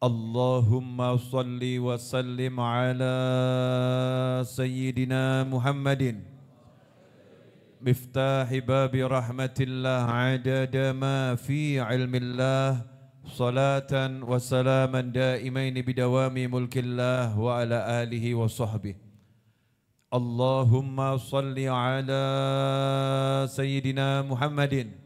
Allahumma sholli wa sallim ala sayyidina Muhammadin miftahi babi rahmatillah adada ma fi ilmillah salatan wa salaman daimain bidawami mulkillah wa ala alihi wa Allahumma salli ala sayyidina Muhammadin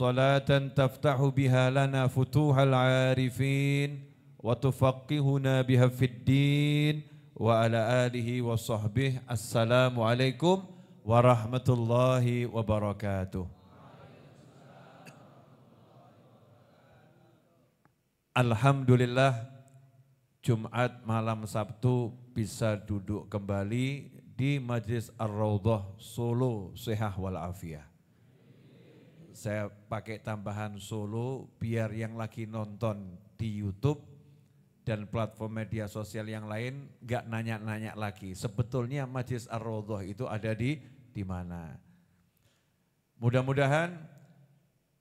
صلاة تفتح بها لنا فتوح العارفين وتفقهنا بها في الدين وعلى آله وصحبه السلام عليكم ورحمة الله وبركاته Alhamdulillah Jumat malam Sabtu bisa duduk kembali di Majelis Ar-Raudhah Solo Sehah Walafiyah saya pakai tambahan solo biar yang lagi nonton di YouTube dan platform media sosial yang lain nggak nanya-nanya lagi. Sebetulnya Majlis ar itu ada di di mana. Mudah-mudahan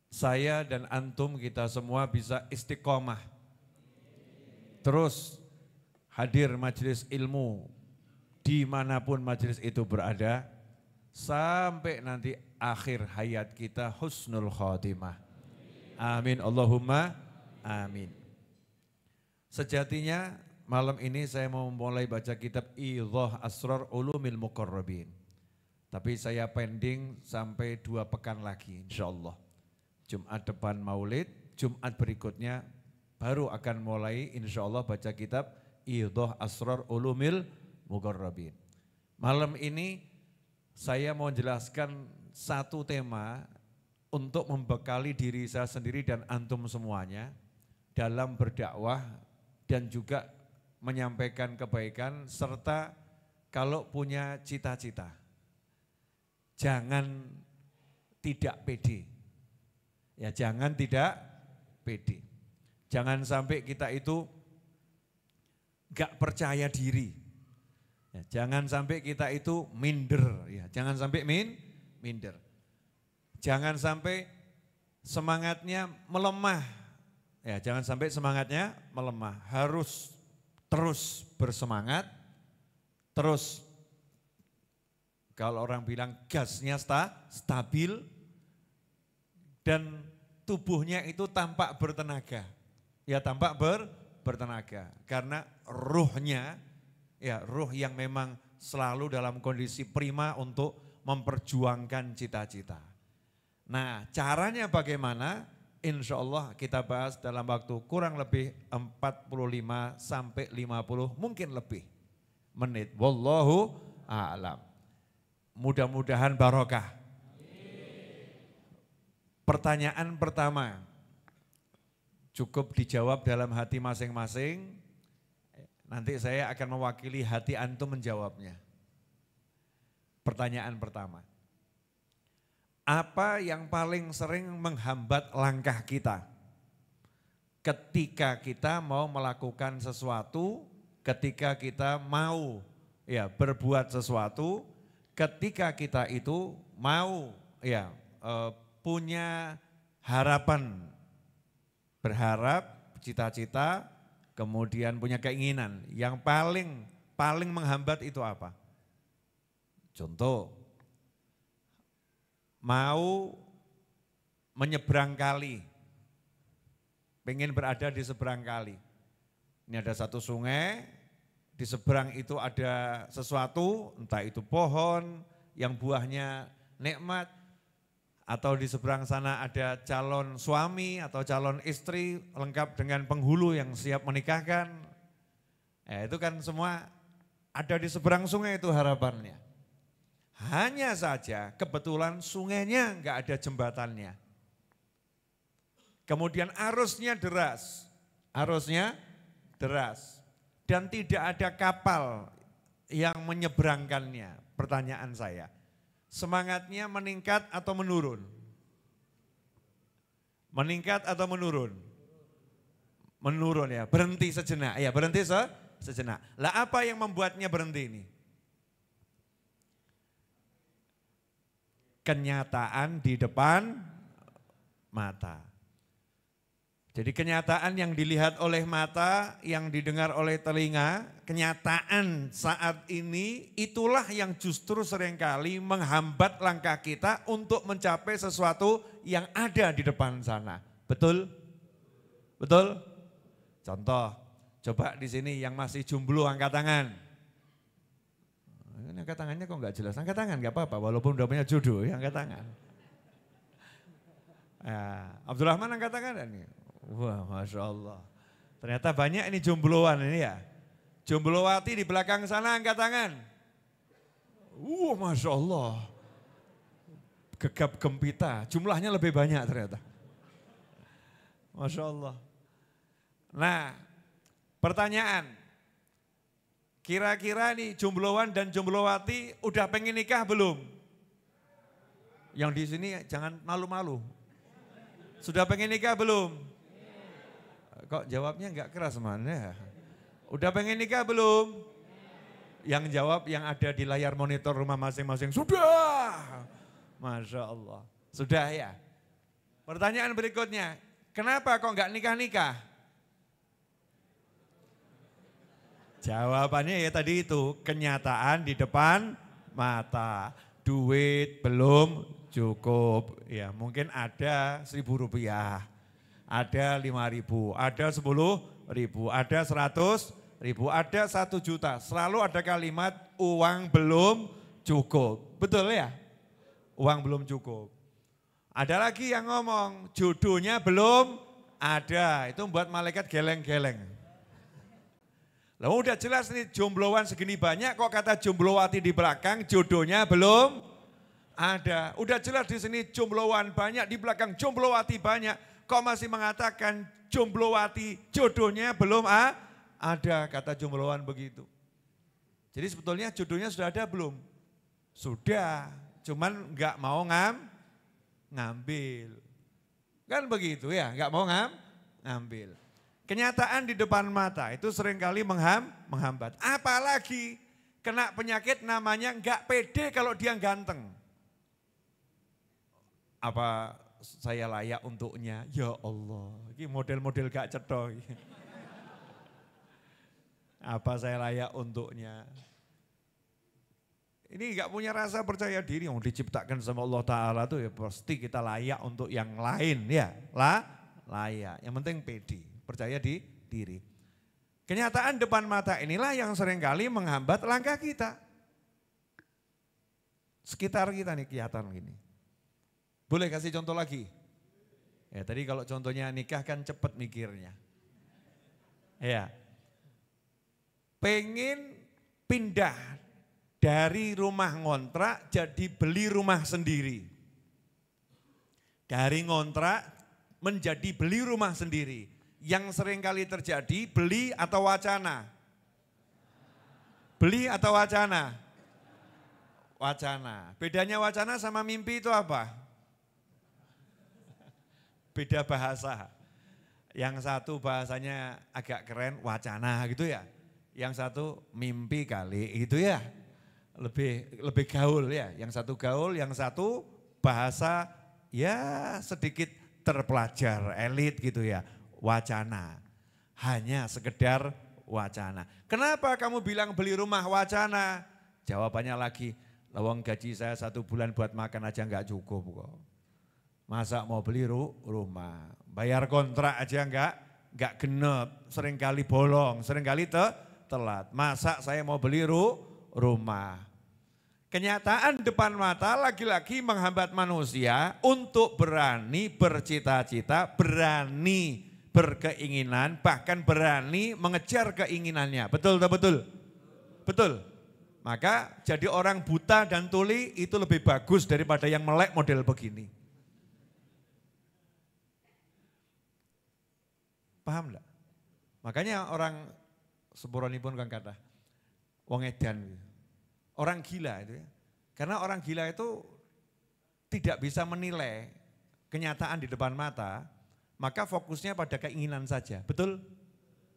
saya dan antum kita semua bisa istiqomah. Terus hadir majelis ilmu dimanapun majelis itu berada sampai nanti akhir hayat kita husnul khotimah. Amin. Allahumma amin. Sejatinya malam ini saya mau mulai baca kitab Idhah Asrar Ulumil Muqarrabin. Tapi saya pending sampai dua pekan lagi insya Allah. Jumat depan maulid, Jumat berikutnya baru akan mulai insya Allah baca kitab Idhah Asrar Ulumil Muqarrabin. Malam ini saya mau jelaskan satu tema untuk membekali diri saya sendiri dan antum semuanya dalam berdakwah dan juga menyampaikan kebaikan serta kalau punya cita-cita jangan tidak pede. Ya, jangan tidak pede. Jangan sampai kita itu gak percaya diri. Ya, jangan sampai kita itu minder. Ya, jangan sampai min, minder. Jangan sampai semangatnya melemah. Ya, jangan sampai semangatnya melemah. Harus terus bersemangat, terus kalau orang bilang gasnya sta, stabil dan tubuhnya itu tampak bertenaga. Ya, tampak ber bertenaga karena ruhnya ya ruh yang memang selalu dalam kondisi prima untuk memperjuangkan cita-cita. Nah caranya bagaimana? Insya Allah kita bahas dalam waktu kurang lebih 45 sampai 50 mungkin lebih menit. Wallahu a'lam. Mudah-mudahan barokah. Pertanyaan pertama cukup dijawab dalam hati masing-masing. Nanti saya akan mewakili hati antum menjawabnya. Pertanyaan pertama. Apa yang paling sering menghambat langkah kita? Ketika kita mau melakukan sesuatu, ketika kita mau ya berbuat sesuatu, ketika kita itu mau ya eh, punya harapan, berharap, cita-cita, kemudian punya keinginan. Yang paling paling menghambat itu apa? Contoh, mau menyeberang kali, pengen berada di seberang kali. Ini ada satu sungai, di seberang itu ada sesuatu, entah itu pohon yang buahnya nikmat, atau di seberang sana ada calon suami atau calon istri lengkap dengan penghulu yang siap menikahkan. Ya, itu kan semua ada di seberang sungai itu harapannya. Hanya saja kebetulan sungainya nggak ada jembatannya. Kemudian arusnya deras, arusnya deras. Dan tidak ada kapal yang menyeberangkannya, pertanyaan saya. Semangatnya meningkat atau menurun? Meningkat atau menurun? Menurun ya, berhenti sejenak. Ya berhenti se sejenak. Lah apa yang membuatnya berhenti ini? kenyataan di depan mata. Jadi kenyataan yang dilihat oleh mata, yang didengar oleh telinga, kenyataan saat ini itulah yang justru seringkali menghambat langkah kita untuk mencapai sesuatu yang ada di depan sana. Betul? Betul? Contoh, coba di sini yang masih jomblo angkat tangan. Ini angkat tangannya kok nggak jelas. Angkat tangan nggak apa-apa, walaupun udah punya jodoh yang angkat tangan. Ya, Abdurrahman angkat tangan ini. Wah, Masya Allah. Ternyata banyak ini jombloan ini ya. Jomblowati di belakang sana angkat tangan. Wah, Masya Allah. Gegap gempita, jumlahnya lebih banyak ternyata. Masya Allah. Nah, pertanyaan. Kira-kira nih jombloan dan jomblowati udah pengen nikah belum? Yang di sini jangan malu-malu. Sudah pengen nikah belum? Kok jawabnya nggak keras mana? Ya. Udah pengen nikah belum? Yang jawab yang ada di layar monitor rumah masing-masing sudah. Masya Allah. Sudah ya. Pertanyaan berikutnya, kenapa kok nggak nikah-nikah? Jawabannya ya tadi itu, kenyataan di depan mata. Duit belum cukup. Ya mungkin ada seribu rupiah, ada lima ribu, ada sepuluh ribu, ada seratus ribu, ada satu juta. Selalu ada kalimat uang belum cukup. Betul ya? Uang belum cukup. Ada lagi yang ngomong jodohnya belum ada. Itu buat malaikat geleng-geleng. Lah udah jelas nih jombloan segini banyak kok kata jomblowati di belakang jodohnya belum ada. Udah jelas di sini jombloan banyak di belakang jomblowati banyak kok masih mengatakan jomblowati jodohnya belum ah? ada kata jombloan begitu. Jadi sebetulnya jodohnya sudah ada belum? Sudah, cuman nggak mau ngam ngambil. Kan begitu ya, nggak mau ngam ngambil. Kenyataan di depan mata itu seringkali mengham, menghambat. Apalagi kena penyakit namanya gak pede kalau dia ganteng. Apa saya layak untuknya? Ya Allah, ini model-model gak cedoy. Apa saya layak untuknya? Ini gak punya rasa percaya diri yang diciptakan sama Allah Ta'ala tuh ya pasti kita layak untuk yang lain ya. lah, layak, yang penting pede percaya di diri. Kenyataan depan mata inilah yang seringkali menghambat langkah kita. Sekitar kita nih kelihatan gini. Boleh kasih contoh lagi? Ya tadi kalau contohnya nikah kan cepat mikirnya. Ya. Pengen pindah dari rumah ngontrak jadi beli rumah sendiri. Dari ngontrak menjadi beli rumah sendiri yang sering kali terjadi beli atau wacana? Beli atau wacana? Wacana. Bedanya wacana sama mimpi itu apa? Beda bahasa. Yang satu bahasanya agak keren, wacana gitu ya. Yang satu mimpi kali gitu ya. Lebih lebih gaul ya. Yang satu gaul, yang satu bahasa ya sedikit terpelajar, elit gitu ya wacana. Hanya sekedar wacana. Kenapa kamu bilang beli rumah wacana? Jawabannya lagi, lawang gaji saya satu bulan buat makan aja nggak cukup kok. Masa mau beli ru rumah, bayar kontrak aja nggak nggak genep, seringkali bolong, seringkali te telat. Masa saya mau beli ru rumah? Kenyataan depan mata lagi-lagi menghambat manusia untuk berani bercita-cita, berani berkeinginan, bahkan berani mengejar keinginannya. Betul tak betul? Betul. Maka jadi orang buta dan tuli itu lebih bagus daripada yang melek model begini. Paham enggak? Makanya orang pun kan kata, wong edan, gitu. orang gila itu ya. Karena orang gila itu tidak bisa menilai kenyataan di depan mata, maka fokusnya pada keinginan saja. Betul?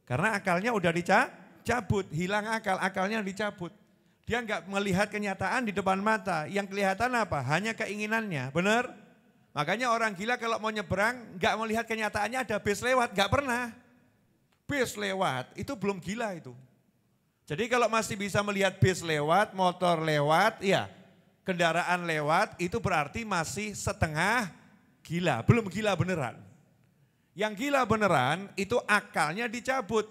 Karena akalnya udah dicabut, hilang akal, akalnya dicabut. Dia nggak melihat kenyataan di depan mata. Yang kelihatan apa? Hanya keinginannya. Benar? Makanya orang gila kalau mau nyebrang nggak melihat kenyataannya ada bis lewat, nggak pernah. Bis lewat itu belum gila itu. Jadi kalau masih bisa melihat bis lewat, motor lewat, ya kendaraan lewat itu berarti masih setengah gila, belum gila beneran. Yang gila beneran itu akalnya dicabut.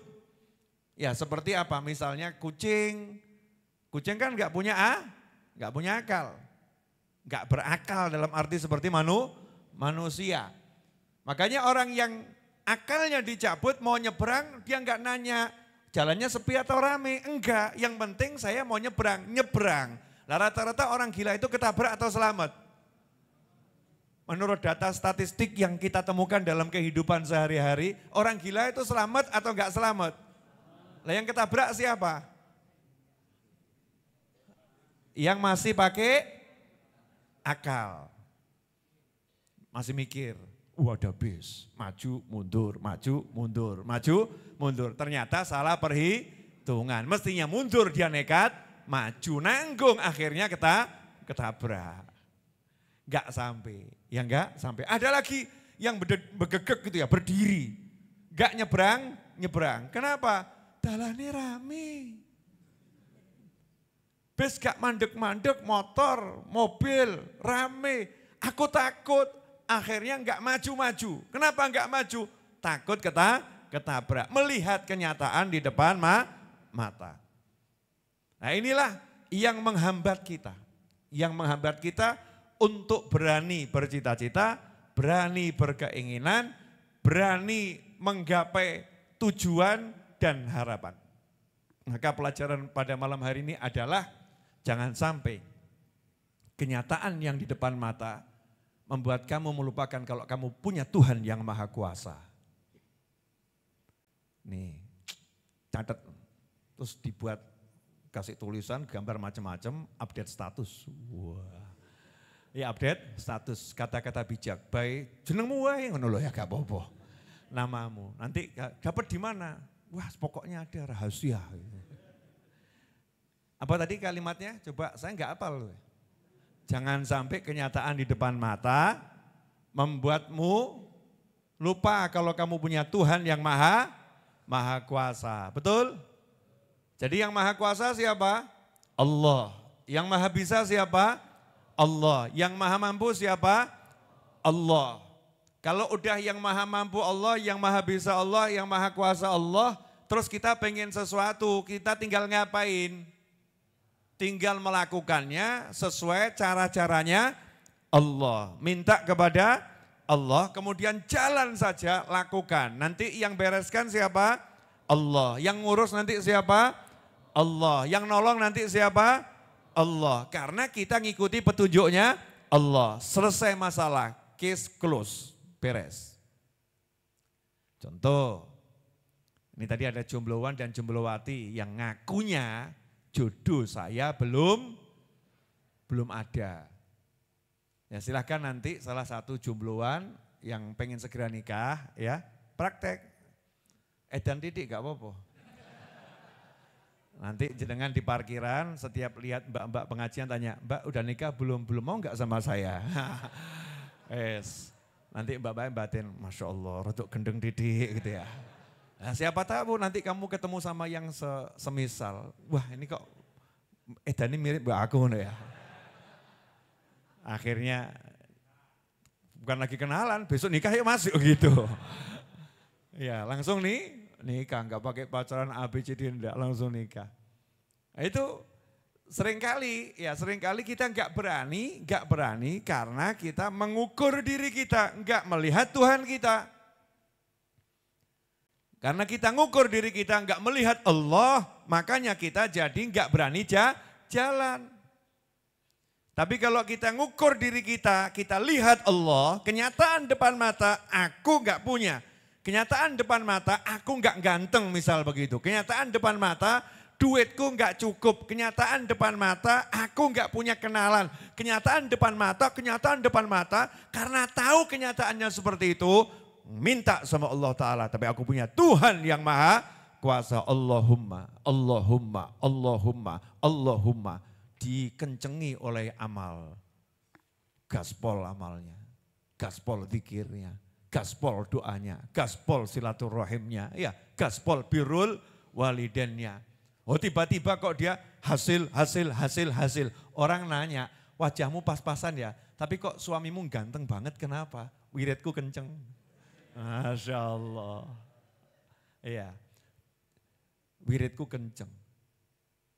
Ya seperti apa? Misalnya kucing. Kucing kan gak punya a, gak punya akal. Gak berakal dalam arti seperti manu, manusia. Makanya orang yang akalnya dicabut mau nyebrang dia gak nanya jalannya sepi atau rame. Enggak, yang penting saya mau nyebrang, nyebrang. Nah rata-rata orang gila itu ketabrak atau selamat? Menurut data statistik yang kita temukan dalam kehidupan sehari-hari, orang gila itu selamat atau enggak selamat? Lah yang ketabrak siapa? Yang masih pakai akal. Masih mikir, wah bis, maju mundur, maju mundur, maju mundur. Ternyata salah perhitungan. Mestinya mundur dia nekat, maju nanggung akhirnya kita ketabrak. Enggak sampai. Ya enggak sampai. Ada lagi yang bergegek gitu ya, berdiri. Enggak nyebrang, nyebrang. Kenapa? Dalannya rame. Bis gak mandek-mandek, motor, mobil, rame. Aku takut, akhirnya enggak maju-maju. Kenapa enggak maju? Takut keta, ketabrak. Melihat kenyataan di depan ma, mata. Nah inilah yang menghambat kita. Yang menghambat kita untuk berani bercita-cita, berani berkeinginan, berani menggapai tujuan dan harapan. Maka pelajaran pada malam hari ini adalah jangan sampai kenyataan yang di depan mata membuat kamu melupakan kalau kamu punya Tuhan yang maha kuasa. Nih, catat. Terus dibuat kasih tulisan, gambar macam-macam, update status. Wah. Ya update status kata-kata bijak. Baik, jenengmu wae ngono lho ya gak apa-apa. Namamu. Nanti eh, dapat di mana? Wah, pokoknya ada rahasia. Apa tadi kalimatnya? Coba saya nggak apa loh. Jangan sampai kenyataan di depan mata membuatmu lupa kalau kamu punya Tuhan yang maha maha kuasa. Betul? Jadi yang maha kuasa siapa? Allah. Yang maha bisa siapa? Allah. Yang maha mampu siapa? Allah. Kalau udah yang maha mampu Allah, yang maha bisa Allah, yang maha kuasa Allah, terus kita pengen sesuatu, kita tinggal ngapain? Tinggal melakukannya sesuai cara-caranya Allah. Minta kepada Allah, kemudian jalan saja lakukan. Nanti yang bereskan siapa? Allah. Yang ngurus nanti siapa? Allah. Yang nolong nanti siapa? Allah. Karena kita ngikuti petunjuknya Allah. Selesai masalah, case close, beres. Contoh, ini tadi ada jombloan dan jomblowati yang ngakunya jodoh saya belum belum ada. Ya silahkan nanti salah satu jombloan yang pengen segera nikah ya praktek. Eh dan titik gak apa-apa. Nanti jenengan di parkiran setiap lihat mbak-mbak pengajian tanya, mbak udah nikah belum? Belum mau nggak sama saya? yes. Nanti mbak-mbak batin, Masya Allah, rotok gendeng didik gitu ya. Nah, siapa tahu nanti kamu ketemu sama yang se semisal. Wah ini kok eh Dani mirip mbak aku ya. Akhirnya bukan lagi kenalan, besok nikah yuk masuk gitu. ya langsung nih nikah, nggak pakai pacaran ABCD, enggak langsung nikah. Nah, itu seringkali ya seringkali kita nggak berani, nggak berani karena kita mengukur diri kita, nggak melihat Tuhan kita. Karena kita ngukur diri kita, nggak melihat Allah, makanya kita jadi nggak berani jalan. Tapi kalau kita ngukur diri kita, kita lihat Allah, kenyataan depan mata, aku nggak punya. Kenyataan depan mata, aku nggak ganteng misal begitu. Kenyataan depan mata, duitku nggak cukup. Kenyataan depan mata, aku nggak punya kenalan. Kenyataan depan mata, kenyataan depan mata. Karena tahu kenyataannya seperti itu, minta sama Allah Ta'ala. Tapi aku punya Tuhan yang maha kuasa. Allahumma, Allahumma, Allahumma, Allahumma. Dikencengi oleh amal. Gaspol amalnya. Gaspol zikirnya gaspol doanya, gaspol silaturahimnya, ya gaspol birul walidennya. Oh tiba-tiba kok dia hasil, hasil, hasil, hasil. Orang nanya, wajahmu pas-pasan ya, tapi kok suamimu ganteng banget kenapa? Wiridku kenceng. Masya Allah. Iya. Wiridku kenceng.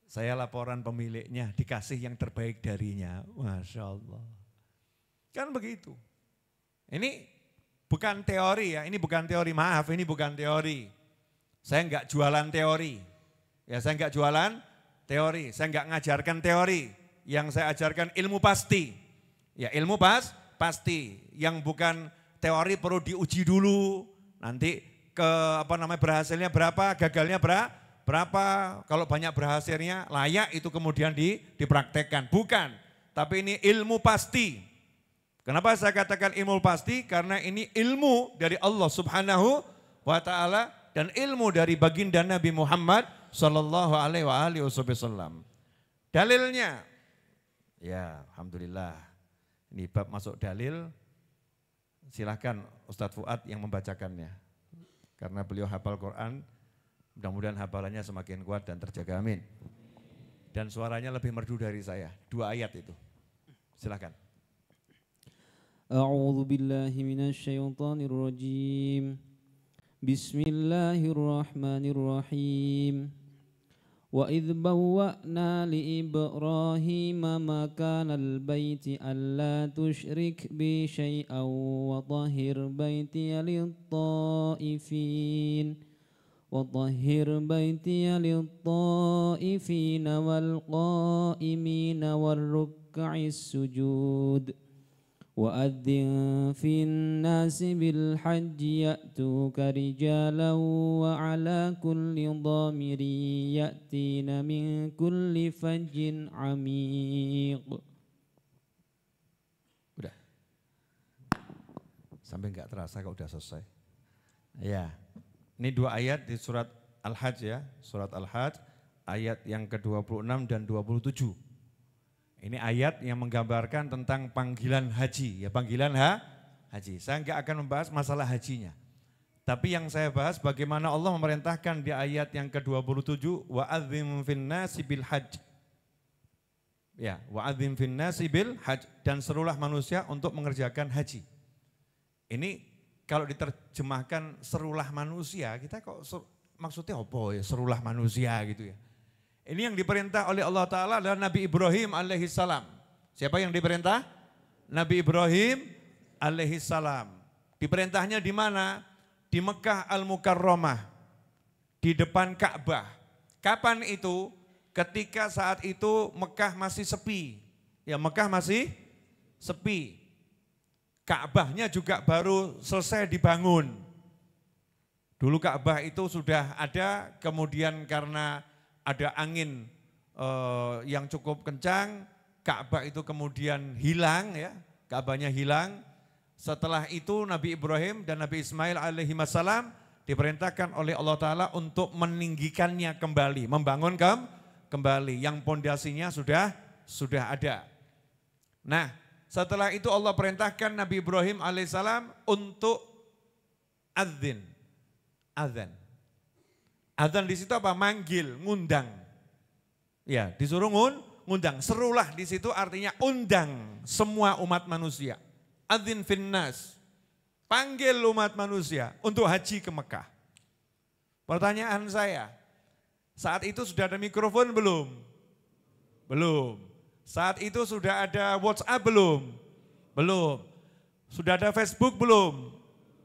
Saya laporan pemiliknya, dikasih yang terbaik darinya. Masya Allah. Kan begitu. Ini Bukan teori ya, ini bukan teori, maaf ini bukan teori. Saya enggak jualan teori. Ya saya enggak jualan teori, saya enggak ngajarkan teori. Yang saya ajarkan ilmu pasti. Ya ilmu pas, pasti. Yang bukan teori perlu diuji dulu. Nanti ke apa namanya berhasilnya berapa, gagalnya berapa berapa, kalau banyak berhasilnya layak itu kemudian di, dipraktekkan. Bukan, tapi ini ilmu pasti. Kenapa saya katakan ilmu pasti? Karena ini ilmu dari Allah Subhanahu wa taala dan ilmu dari baginda Nabi Muhammad sallallahu alaihi wa alihi wasallam. Dalilnya ya, alhamdulillah. Ini bab masuk dalil. Silahkan Ustadz Fuad yang membacakannya. Karena beliau hafal Quran, mudah-mudahan hafalannya semakin kuat dan terjaga amin. Dan suaranya lebih merdu dari saya. Dua ayat itu. Silahkan. أعوذ بالله من الشيطان الرجيم بسم الله الرحمن الرحيم وإذ بوأنا لإبراهيم مكان البيت ألا تشرك بي شيئا وطهر بيتي للطائفين وطهر بيتي للطائفين والقائمين والركع السجود وأذن في الناس بالحج يأتوك رجالا وعلى كل ضامر يأتين من كل فج عميق Udah. Sampai nggak terasa kalau udah selesai. Ya. Ini dua ayat di surat Al-Hajj ya. Surat Al-Hajj ayat yang ke-26 dan 27. Ini ayat yang menggambarkan tentang panggilan haji, ya panggilan ha, haji. Saya nggak akan membahas masalah hajinya. Tapi yang saya bahas bagaimana Allah memerintahkan di ayat yang ke-27 wa azim finna sibil haj. Ya, wa azim finna sibil haj dan serulah manusia untuk mengerjakan haji. Ini kalau diterjemahkan serulah manusia, kita kok ser, maksudnya apa ya serulah manusia gitu ya. Ini yang diperintah oleh Allah Ta'ala adalah Nabi Ibrahim alaihi salam. Siapa yang diperintah? Nabi Ibrahim alaihi salam. Diperintahnya di mana? Di Mekah Al-Mukarramah. Di depan Ka'bah. Kapan itu? Ketika saat itu Mekah masih sepi. Ya Mekah masih sepi. Ka'bahnya juga baru selesai dibangun. Dulu Ka'bah itu sudah ada, kemudian karena ada angin uh, yang cukup kencang, Ka'bah itu kemudian hilang ya, Ka'bahnya hilang. Setelah itu Nabi Ibrahim dan Nabi Ismail alaihi wasallam diperintahkan oleh Allah Ta'ala untuk meninggikannya kembali, membangun kem, kembali yang pondasinya sudah sudah ada. Nah, setelah itu Allah perintahkan Nabi Ibrahim alaihissalam untuk azan, azan. Adzan di situ apa? Manggil, ngundang. Ya, disuruh ngun, ngundang. Serulah di situ artinya undang semua umat manusia. Adzin finnas. Panggil umat manusia untuk haji ke Mekah. Pertanyaan saya, saat itu sudah ada mikrofon belum? Belum. Saat itu sudah ada WhatsApp belum? Belum. Sudah ada Facebook belum?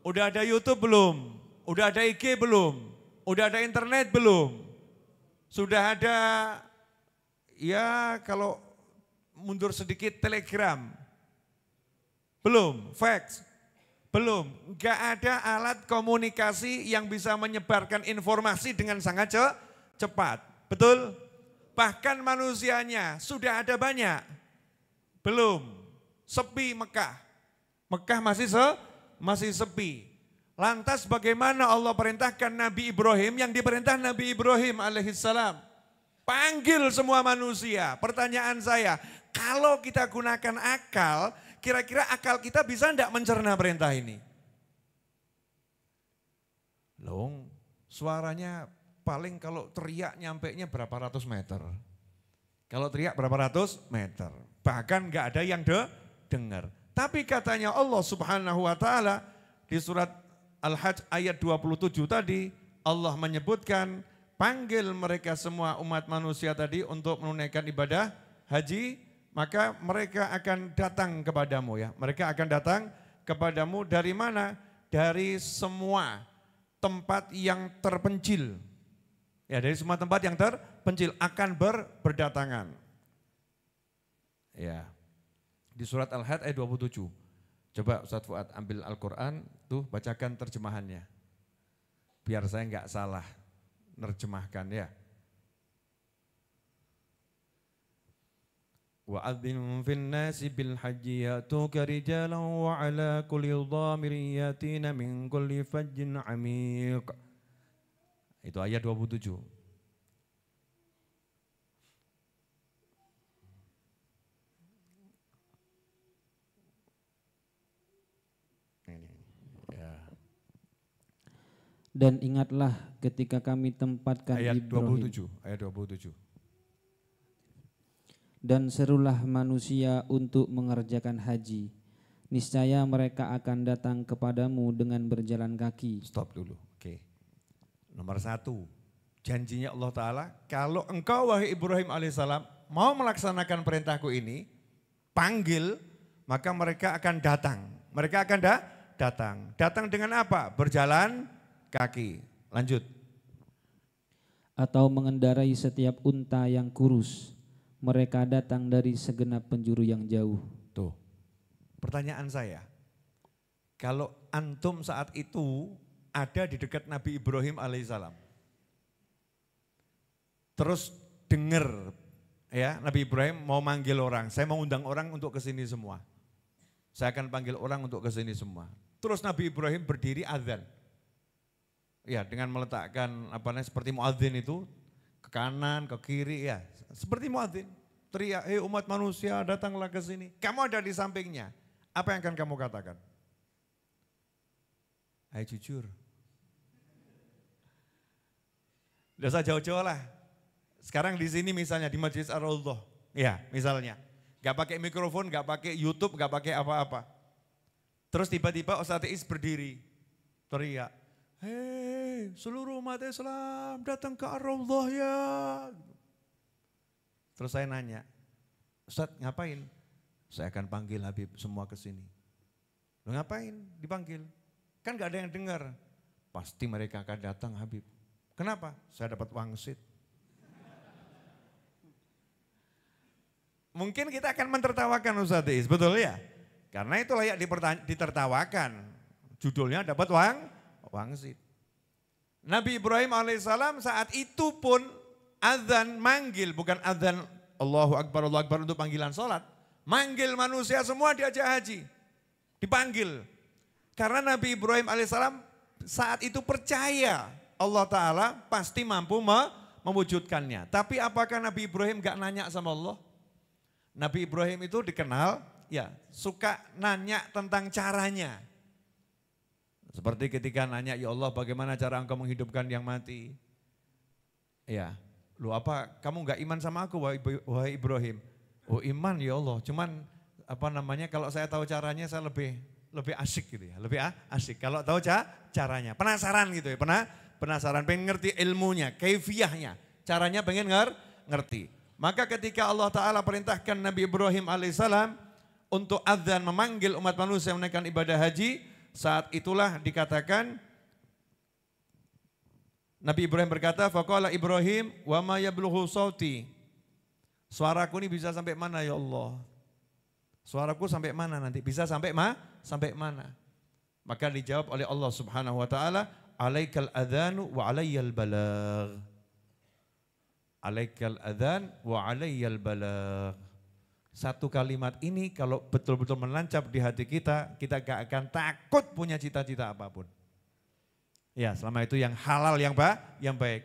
Udah ada YouTube belum? Udah ada IG belum? Udah ada internet belum? Sudah ada ya kalau mundur sedikit telegram. Belum, fax. Belum, gak ada alat komunikasi yang bisa menyebarkan informasi dengan sangat ce cepat. Betul? Bahkan manusianya sudah ada banyak. Belum, sepi Mekah. Mekah masih se masih sepi. Lantas bagaimana Allah perintahkan Nabi Ibrahim yang diperintah Nabi Ibrahim alaihissalam? Panggil semua manusia. Pertanyaan saya, kalau kita gunakan akal, kira-kira akal kita bisa enggak mencerna perintah ini? Long, suaranya paling kalau teriak nyampainya berapa ratus meter. Kalau teriak berapa ratus meter. Bahkan enggak ada yang de dengar. Tapi katanya Allah subhanahu wa ta'ala di surat Al-Hajj ayat 27 tadi Allah menyebutkan panggil mereka semua umat manusia tadi untuk menunaikan ibadah haji maka mereka akan datang kepadamu ya mereka akan datang kepadamu dari mana dari semua tempat yang terpencil ya dari semua tempat yang terpencil akan ber, berdatangan ya di surat Al-Had ayat 27 Coba Ustaz Fuad ambil Al-Quran, tuh bacakan terjemahannya. Biar saya nggak salah nerjemahkan ya. وأذن في الناس بالحج يأتوك رجالا وعلى كل ضامر يأتين من كل فج عميق Itu ayat 27. Dan ingatlah ketika kami tempatkan ayat Ibrahim. 27, ayat 27. Dan serulah manusia untuk mengerjakan haji. Niscaya mereka akan datang kepadamu dengan berjalan kaki. Stop dulu. Oke. Okay. Nomor satu, janjinya Allah Ta'ala, kalau engkau wahai Ibrahim alaihissalam mau melaksanakan perintahku ini, panggil, maka mereka akan datang. Mereka akan da datang. Datang dengan apa? Berjalan kaki. Lanjut. Atau mengendarai setiap unta yang kurus. Mereka datang dari segenap penjuru yang jauh. Tuh. Pertanyaan saya. Kalau antum saat itu ada di dekat Nabi Ibrahim alaihissalam. Terus dengar ya Nabi Ibrahim mau manggil orang. Saya mau undang orang untuk ke sini semua. Saya akan panggil orang untuk ke sini semua. Terus Nabi Ibrahim berdiri azan ya dengan meletakkan apa namanya seperti muadzin itu ke kanan, ke kiri ya. Seperti muadzin teriak, "Hei eh, umat manusia, datanglah ke sini." Kamu ada di sampingnya. Apa yang akan kamu katakan? Ayo jujur. Tidak usah jauh-jauh lah. Sekarang di sini misalnya di Majelis ar rawdoh Ya, misalnya. Gak pakai mikrofon, gak pakai YouTube, gak pakai apa-apa. Terus tiba-tiba Ustaz Is berdiri, teriak. Hei, seluruh umat Islam datang ke ar ya. Terus saya nanya, Ustaz ngapain? Saya akan panggil Habib semua ke sini. Lu ngapain dipanggil? Kan gak ada yang dengar. Pasti mereka akan datang Habib. Kenapa? Saya dapat wangsit. Mungkin kita akan mentertawakan Ustaz Is, betul ya? Karena itu layak ditertawakan. Judulnya dapat wangsit wangsit. Nabi Ibrahim alaihissalam saat itu pun azan manggil, bukan azan Allahu Akbar, Allahu Akbar untuk panggilan sholat. Manggil manusia semua diajak haji. Dipanggil. Karena Nabi Ibrahim alaihissalam saat itu percaya Allah Ta'ala pasti mampu mewujudkannya. Tapi apakah Nabi Ibrahim gak nanya sama Allah? Nabi Ibrahim itu dikenal ya suka nanya tentang caranya. Seperti ketika nanya, ya Allah bagaimana cara engkau menghidupkan yang mati? Ya, lu apa, kamu nggak iman sama aku wahai Ibrahim? Oh iman ya Allah, cuman apa namanya kalau saya tahu caranya saya lebih lebih asik gitu ya, lebih ah, asik. Kalau tahu ca, caranya, penasaran gitu ya, pernah penasaran, pengen ngerti ilmunya, kefiahnya, caranya pengen nger, ngerti. Maka ketika Allah Ta'ala perintahkan Nabi Ibrahim alaihissalam untuk adzan memanggil umat manusia menaikkan ibadah haji, saat itulah dikatakan Nabi Ibrahim berkata, "Faqala Ibrahim, wa ma yablughu sauti?" Suaraku ini bisa sampai mana ya Allah? Suaraku sampai mana nanti? Bisa sampai ma? Sampai mana? Maka dijawab oleh Allah Subhanahu wa taala, "Alaikal adzanu wa alayyal balagh." Alaikal adzan wa alayyal balagh. Satu kalimat ini kalau betul-betul menancap di hati kita, kita gak akan takut punya cita-cita apapun. Ya, selama itu yang halal yang ba, yang baik.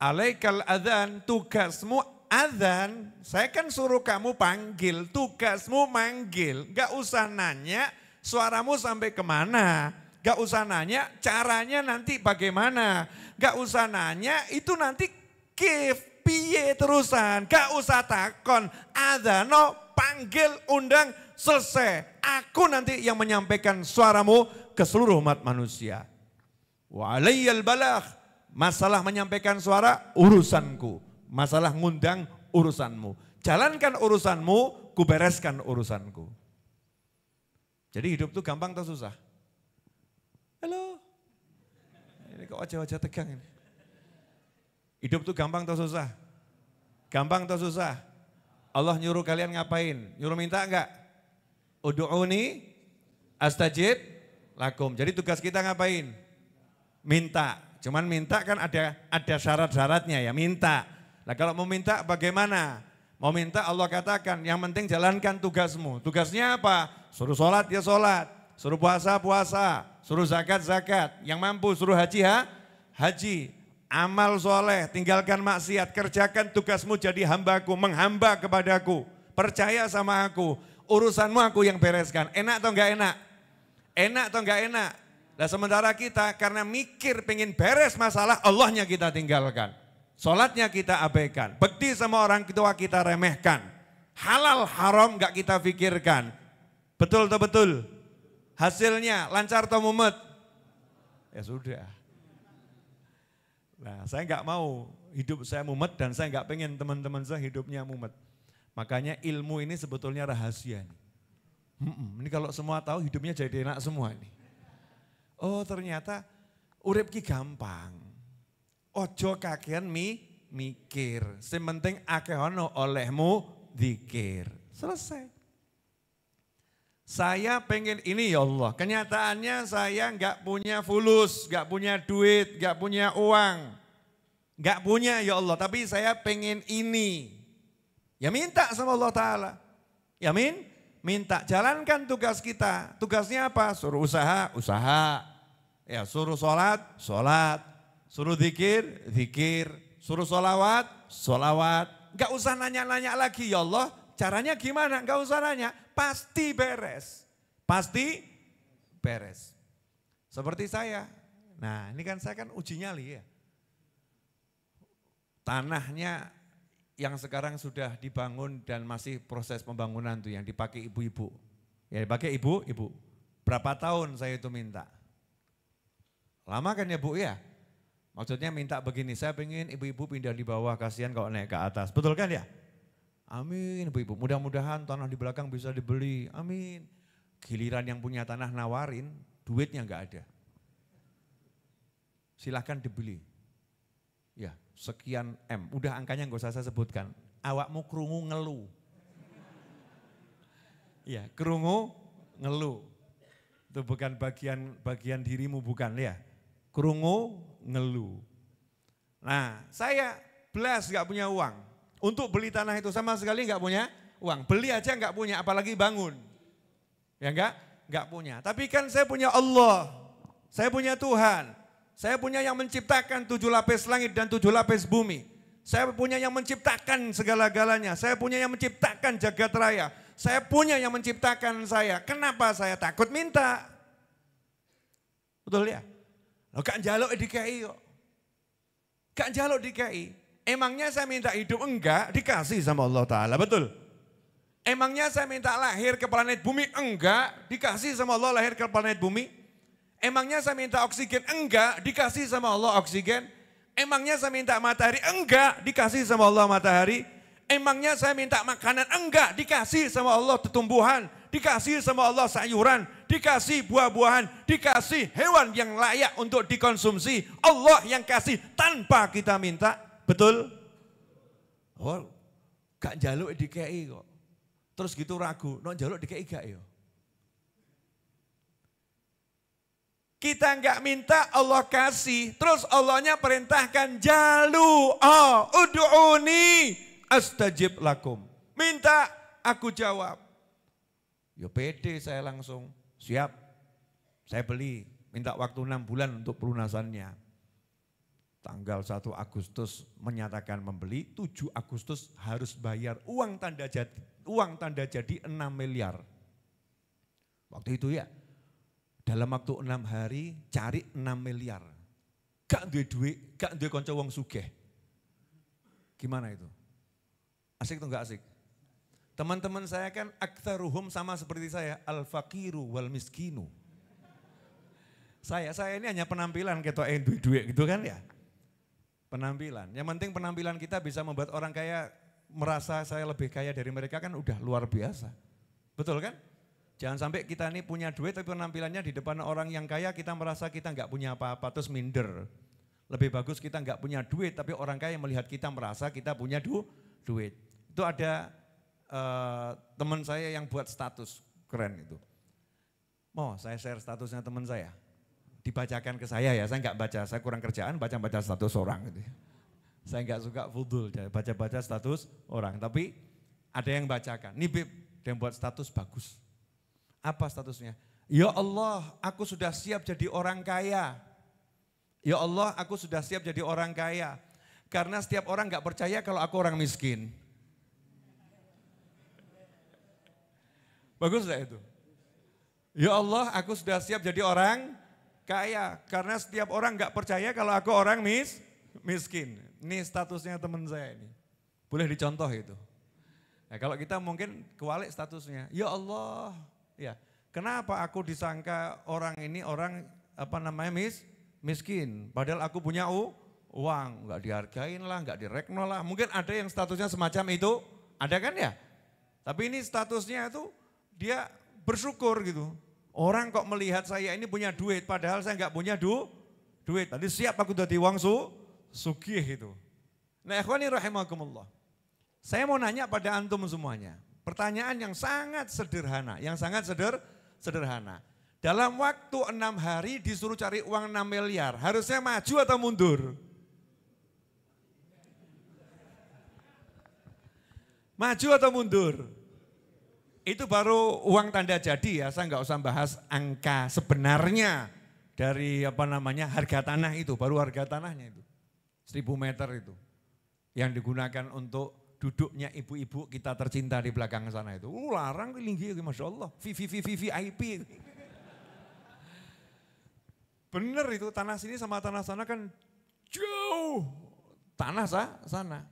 Alaikal adzan tugasmu adzan, saya kan suruh kamu panggil, tugasmu manggil, gak usah nanya suaramu sampai kemana. Gak usah nanya caranya nanti bagaimana. Gak usah nanya itu nanti give piye terusan, gak usah takon, ada no panggil undang selesai. Aku nanti yang menyampaikan suaramu ke seluruh umat manusia. Wa balak, balagh. Masalah menyampaikan suara urusanku. Masalah ngundang urusanmu. Jalankan urusanmu, kubereskan urusanku. Jadi hidup tuh gampang atau susah? Halo. Ini kok wajah-wajah tegang ini. Hidup tuh gampang atau susah? Gampang atau susah? Allah nyuruh kalian ngapain? Nyuruh minta enggak? Udu'uni astajib lakum. Jadi tugas kita ngapain? Minta. Cuman minta kan ada ada syarat-syaratnya ya, minta. Nah kalau mau minta bagaimana? Mau minta Allah katakan, yang penting jalankan tugasmu. Tugasnya apa? Suruh sholat ya sholat, suruh puasa puasa, suruh zakat zakat, yang mampu suruh haji ha? Haji. Amal soleh, tinggalkan maksiat, kerjakan tugasmu jadi hambaku, menghamba kepadaku. Percaya sama aku, urusanmu aku yang bereskan. Enak atau enggak enak? Enak atau enggak enak? Nah sementara kita karena mikir pengen beres masalah, Allahnya kita tinggalkan. Sholatnya kita abaikan. Bekti sama orang tua kita remehkan. Halal haram gak kita pikirkan. Betul atau betul? Hasilnya lancar atau mumet? Ya sudah. Nah, saya nggak mau hidup saya mumet dan saya nggak pengen teman-teman saya hidupnya mumet. Makanya ilmu ini sebetulnya rahasia. Nih. ini kalau semua tahu hidupnya jadi enak semua ini Oh ternyata urip ki gampang. Ojo kakean mi mikir. Sementing akehono olehmu dikir. Selesai. Saya pengen ini ya Allah. Kenyataannya saya nggak punya fulus, nggak punya duit, nggak punya uang. nggak punya ya Allah, tapi saya pengen ini. Ya minta sama Allah Ta'ala. Ya min, minta. Jalankan tugas kita. Tugasnya apa? Suruh usaha, usaha. Ya suruh sholat, sholat. Suruh zikir, zikir. Suruh sholawat, sholawat. Gak usah nanya-nanya lagi ya Allah. Caranya gimana? Enggak usah nanya, pasti beres. Pasti beres. Seperti saya. Nah ini kan saya kan uji nyali ya. Tanahnya yang sekarang sudah dibangun dan masih proses pembangunan tuh yang dipakai ibu-ibu. Ya dipakai ibu-ibu. Berapa tahun saya itu minta? Lama kan ya bu ya? Maksudnya minta begini, saya pengen ibu-ibu pindah di bawah, kasihan kalau naik ke atas. Betul kan ya? Amin ibu-ibu. Mudah-mudahan tanah di belakang bisa dibeli. Amin. Giliran yang punya tanah nawarin, duitnya enggak ada. Silahkan dibeli. Ya, sekian M. Udah angkanya enggak usah saya sebutkan. Awakmu kerungu ngelu. Ya, kerungu ngelu. Itu bukan bagian bagian dirimu bukan ya. Kerungu ngelu. Nah, saya belas nggak punya uang. Untuk beli tanah itu sama sekali nggak punya uang. Beli aja nggak punya, apalagi bangun. Ya enggak? Nggak punya. Tapi kan saya punya Allah. Saya punya Tuhan. Saya punya yang menciptakan tujuh lapis langit dan tujuh lapis bumi. Saya punya yang menciptakan segala-galanya. Saya punya yang menciptakan jagat raya. Saya punya yang menciptakan saya. Kenapa saya takut minta? Betul ya? Lo gak jaluk DKI kok. kak jaluk DKI. Emangnya saya minta hidup? Enggak, dikasih sama Allah Ta'ala, betul? Emangnya saya minta lahir ke planet bumi? Enggak, dikasih sama Allah lahir ke planet bumi. Emangnya saya minta oksigen? Enggak, dikasih sama Allah oksigen. Emangnya saya minta matahari? Enggak, dikasih sama Allah matahari. Emangnya saya minta makanan? Enggak, dikasih sama Allah tumbuhan, dikasih sama Allah sayuran, dikasih buah-buahan, dikasih hewan yang layak untuk dikonsumsi. Allah yang kasih tanpa kita minta. Betul? Oh, gak jaluk di KI kok. Terus gitu ragu, no jaluk di KI gak yo. Ya? Kita nggak minta Allah kasih, terus Allahnya perintahkan jalu, oh udu'uni astajib lakum. Minta, aku jawab. Yo ya pede saya langsung, siap, saya beli, minta waktu enam bulan untuk pelunasannya tanggal 1 Agustus menyatakan membeli, 7 Agustus harus bayar uang tanda jadi uang tanda jadi 6 miliar. Waktu itu ya. Dalam waktu 6 hari cari 6 miliar. Gak duit duit, gak duit konco wong sugih. Gimana itu? Asik atau enggak asik? Teman-teman saya kan ruhum sama seperti saya, al fakiru wal miskinu. Saya saya ini hanya penampilan ketua ketok eh, duit-duit gitu kan ya. Penampilan. Yang penting penampilan kita bisa membuat orang kaya merasa saya lebih kaya dari mereka kan udah luar biasa. Betul kan? Jangan sampai kita ini punya duit tapi penampilannya di depan orang yang kaya kita merasa kita nggak punya apa-apa terus minder. Lebih bagus kita nggak punya duit tapi orang kaya melihat kita merasa kita punya du duit. Itu ada uh, teman saya yang buat status keren itu. Mau saya share statusnya teman saya? dibacakan ke saya ya, saya nggak baca, saya kurang kerjaan, baca-baca status orang. Gitu. Saya nggak suka fudul, ya, baca-baca status orang. Tapi ada yang bacakan, nih Bib, yang buat status bagus. Apa statusnya? Ya Allah, aku sudah siap jadi orang kaya. Ya Allah, aku sudah siap jadi orang kaya. Karena setiap orang nggak percaya kalau aku orang miskin. Bagus lah itu? Ya Allah, aku sudah siap jadi orang kaya. Karena setiap orang nggak percaya kalau aku orang mis, miskin. Ini statusnya teman saya ini. Boleh dicontoh itu. Nah, kalau kita mungkin kewalik statusnya. Ya Allah, ya. Kenapa aku disangka orang ini orang apa namanya mis miskin, padahal aku punya u, uang, nggak dihargain lah, nggak direkno lah. Mungkin ada yang statusnya semacam itu, ada kan ya? Tapi ini statusnya itu dia bersyukur gitu. Orang kok melihat saya ini punya duit, padahal saya nggak punya du, duit. Tadi siap aku jadi wang su, sugih itu. Nah ikhwani rahimahkumullah. Saya mau nanya pada antum semuanya. Pertanyaan yang sangat sederhana, yang sangat seder, sederhana. Dalam waktu enam hari disuruh cari uang enam miliar, harusnya maju atau mundur? Maju atau mundur? Itu baru uang tanda jadi ya, saya nggak usah bahas angka sebenarnya dari apa namanya harga tanah itu, baru harga tanahnya itu. 1000 meter itu. Yang digunakan untuk duduknya ibu-ibu kita tercinta di belakang sana itu. Uh, larang tinggi, Masya Allah. VIP. Bener itu tanah sini sama tanah sana kan jauh. Tanah sah, sana.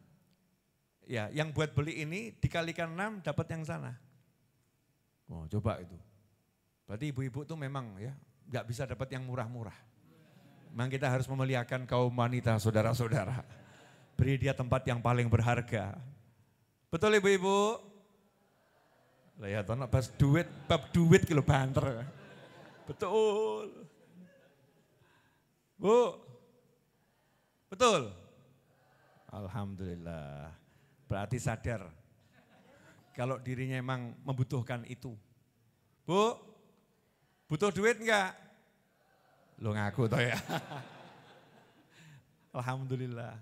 Ya, yang buat beli ini dikalikan 6 dapat yang sana. Oh, coba itu. Berarti ibu-ibu tuh memang ya nggak bisa dapat yang murah-murah. Memang kita harus memuliakan kaum wanita, saudara-saudara. Beri dia tempat yang paling berharga. Betul ibu-ibu? Lihat ya, anak pas duit, bab duit kilo banter. Betul. Bu, betul? Alhamdulillah. Berarti sadar kalau dirinya emang membutuhkan itu. Bu, butuh duit enggak? Lo ngaku toh ya. Alhamdulillah.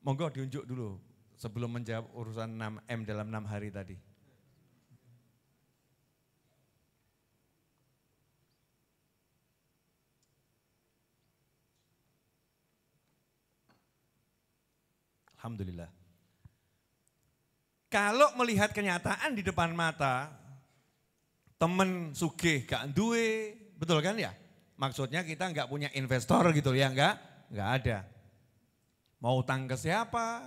Monggo diunjuk dulu sebelum menjawab urusan 6M dalam 6 hari tadi. Alhamdulillah. Kalau melihat kenyataan di depan mata, temen sugih gak duwe, betul kan ya? Maksudnya kita nggak punya investor gitu ya, nggak? Nggak ada. Mau utang ke siapa?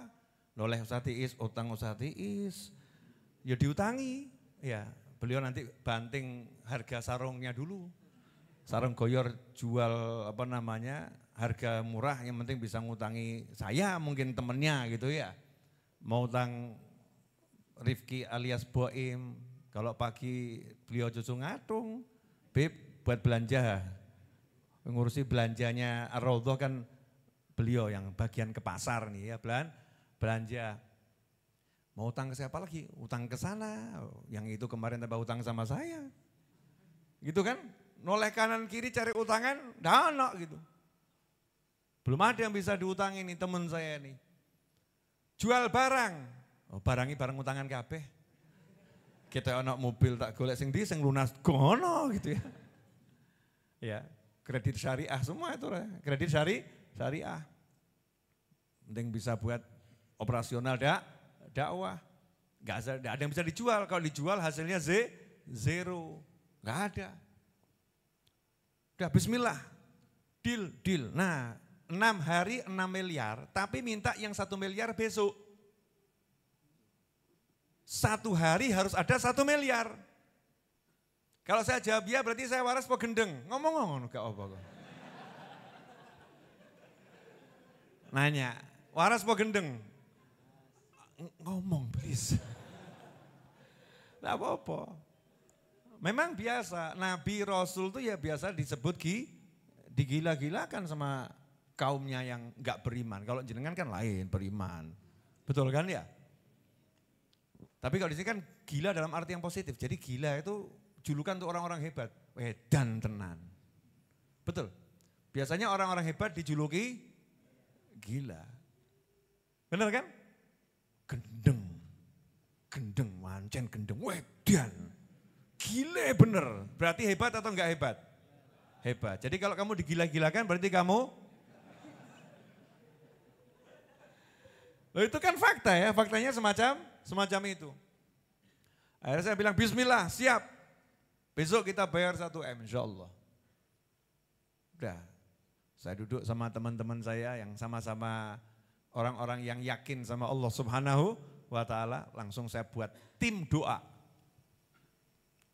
Noleh Ustaz tiis, utang Ustaz tiis, Ya diutangi. Ya, beliau nanti banting harga sarungnya dulu. Sarung goyor jual apa namanya, harga murah yang penting bisa ngutangi saya mungkin temennya gitu ya. Mau utang Rifki alias Boim, kalau pagi beliau justru ngatung, Beb buat belanja, mengurusi belanjanya ar kan beliau yang bagian ke pasar nih ya, belan, belanja. Mau utang ke siapa lagi? Utang ke sana, yang itu kemarin tambah utang sama saya. Gitu kan? Noleh kanan kiri cari utangan, dana gitu. Belum ada yang bisa diutangin nih teman saya nih. Jual barang, Oh, barangi barang utangan kabeh. Kita ono mobil tak golek sing di sing lunas gono gitu ya. Ya, kredit syariah semua itu lah. Kredit syari syariah. Mending bisa buat operasional dak dakwah. Gak ada, yang bisa dijual. Kalau dijual hasilnya z zero. Gak ada. Udah bismillah. Deal, deal. Nah, 6 hari 6 miliar, tapi minta yang satu miliar besok satu hari harus ada satu miliar. Kalau saya jawab ya berarti saya waras po gendeng. Ngomong-ngomong gak apa kok. Nanya, waras po gendeng? ngomong please. Gak apa-apa. Memang biasa, Nabi Rasul itu ya biasa disebut gi, digila-gilakan sama kaumnya yang gak beriman. Kalau jenengan kan lain, beriman. Betul kan ya? Tapi kalau di sini kan gila dalam arti yang positif. Jadi gila itu julukan untuk orang-orang hebat. Wedan tenan. Betul. Biasanya orang-orang hebat dijuluki gila. Benar kan? Gendeng. Gendeng, mancen gendeng. Wedan. Gile bener. Berarti hebat atau enggak hebat? Hebat. Jadi kalau kamu digila-gilakan berarti kamu Loh itu kan fakta ya, faktanya semacam semacam itu. Akhirnya saya bilang, Bismillah, siap. Besok kita bayar satu m insya Allah. Udah, saya duduk sama teman-teman saya yang sama-sama orang-orang yang yakin sama Allah subhanahu wa ta'ala. Langsung saya buat tim doa.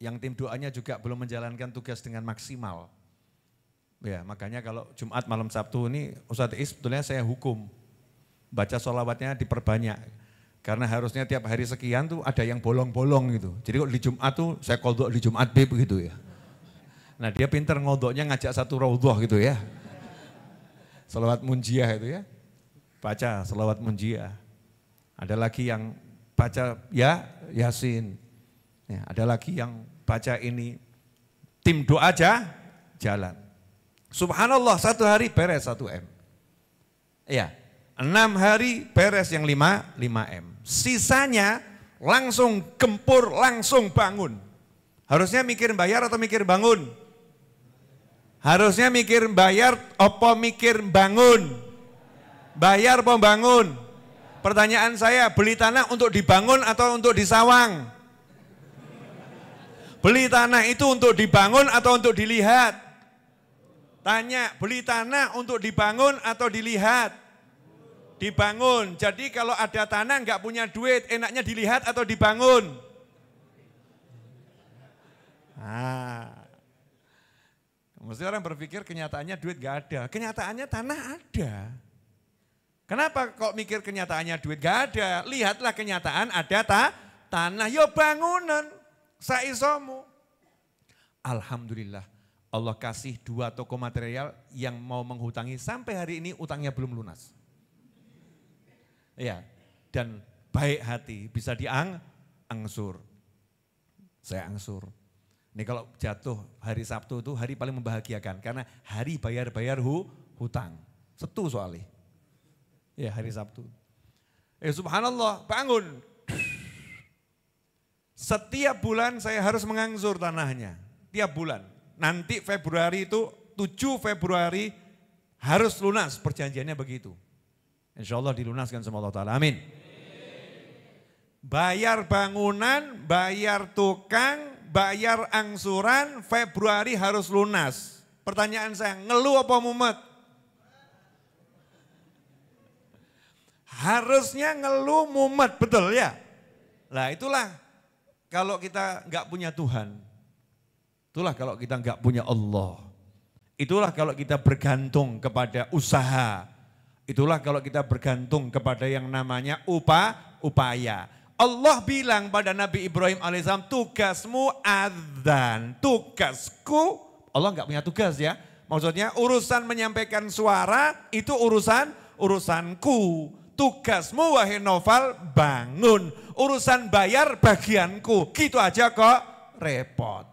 Yang tim doanya juga belum menjalankan tugas dengan maksimal. Ya, makanya kalau Jumat malam Sabtu ini Ustadz Is sebetulnya saya hukum. Baca sholawatnya diperbanyak karena harusnya tiap hari sekian tuh ada yang bolong-bolong gitu. Jadi kok di Jumat tuh saya kodok di Jumat B begitu ya. Nah dia pinter ngodoknya ngajak satu raudhah gitu ya. Salawat munjiah itu ya. Baca salawat munjiah. Ada lagi yang baca ya Yasin. Ya, ada lagi yang baca ini. Tim doa aja jalan. Subhanallah satu hari beres satu M. Iya, enam hari beres yang lima, lima M. Sisanya langsung gempur, langsung bangun. Harusnya mikir bayar atau mikir bangun? Harusnya mikir bayar opo mikir bangun? Bayar bangun. Pertanyaan saya, beli tanah untuk dibangun atau untuk disawang? Beli tanah itu untuk dibangun atau untuk dilihat? Tanya, beli tanah untuk dibangun atau dilihat? Dibangun. Jadi kalau ada tanah nggak punya duit, enaknya dilihat atau dibangun? Ah. Mesti orang berpikir kenyataannya duit nggak ada. Kenyataannya tanah ada. Kenapa kok mikir kenyataannya duit nggak ada? Lihatlah kenyataan ada ta tanah, yo bangunan, saizomu. Alhamdulillah Allah kasih dua toko material yang mau menghutangi sampai hari ini utangnya belum lunas. Ya, dan baik hati bisa diang angsur. Saya angsur. Ini kalau jatuh hari Sabtu itu hari paling membahagiakan karena hari bayar-bayar hu, hutang. Setu soalnya. Ya hari Sabtu. Ya subhanallah bangun. Setiap bulan saya harus mengangsur tanahnya. Tiap bulan. Nanti Februari itu 7 Februari harus lunas perjanjiannya begitu. Insya Allah dilunaskan sama Allah Ta'ala. Amin. Bayar bangunan, bayar tukang, bayar angsuran, Februari harus lunas. Pertanyaan saya, ngeluh apa mumet? Harusnya ngeluh mumet, betul ya? Nah itulah kalau kita nggak punya Tuhan. Itulah kalau kita nggak punya Allah. Itulah kalau kita bergantung kepada usaha, Itulah kalau kita bergantung kepada yang namanya upa, upaya. Allah bilang pada Nabi Ibrahim alaihissalam, tugasmu adzan, tugasku. Allah nggak punya tugas ya. Maksudnya urusan menyampaikan suara itu urusan urusanku. Tugasmu wahai novel bangun. Urusan bayar bagianku. Gitu aja kok repot.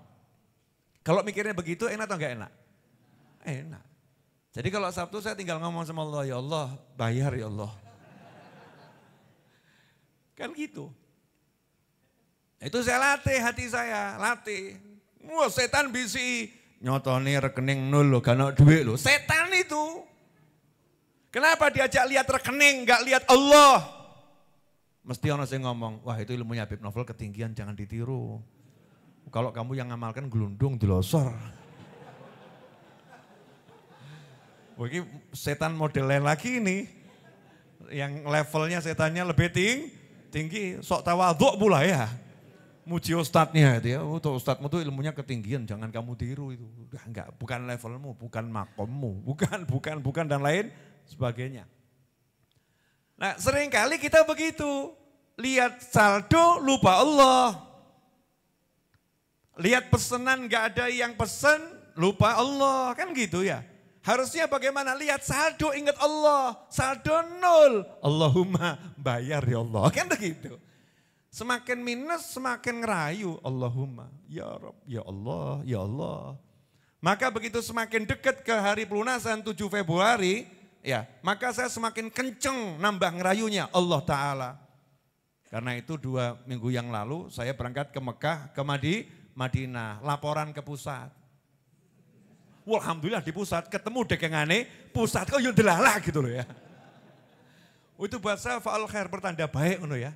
Kalau mikirnya begitu enak atau enggak enak? Enak. Jadi kalau Sabtu saya tinggal ngomong sama Allah, ya Allah bayar ya Allah. Kan gitu. Itu saya latih hati saya, latih. Wah setan bisi, nyotoni rekening nulu, loh, gak duit loh. Setan itu. Kenapa diajak lihat rekening, gak lihat Allah. Mesti orang saya ngomong, wah itu ilmunya Habib Novel ketinggian, jangan ditiru. Kalau kamu yang ngamalkan gelundung, dilosor. Bagi setan model lain lagi ini. Yang levelnya setannya lebih tinggi, tinggi. Sok tawaduk pula ya. Muji ustadnya itu ya. Oh, untuk ustadmu tuh ilmunya ketinggian, jangan kamu tiru itu. Enggak, enggak, bukan levelmu, bukan makommu, bukan, bukan, bukan dan lain sebagainya. Nah seringkali kita begitu. Lihat saldo lupa Allah. Lihat pesanan enggak ada yang pesan, lupa Allah. Kan gitu ya. Harusnya bagaimana? Lihat saldo ingat Allah. Saldo nol. Allahumma bayar ya Allah. Kan begitu. Semakin minus semakin ngerayu. Allahumma ya ya Allah, ya Allah. Maka begitu semakin dekat ke hari pelunasan 7 Februari, ya, maka saya semakin kenceng nambah ngerayunya Allah Ta'ala. Karena itu dua minggu yang lalu saya berangkat ke Mekah, ke Madi, Madinah, laporan ke pusat. Alhamdulillah di pusat ketemu dekengane pusat kok yuk delala gitu loh ya. Oh, itu bahasa faal khair pertanda baik loh ya.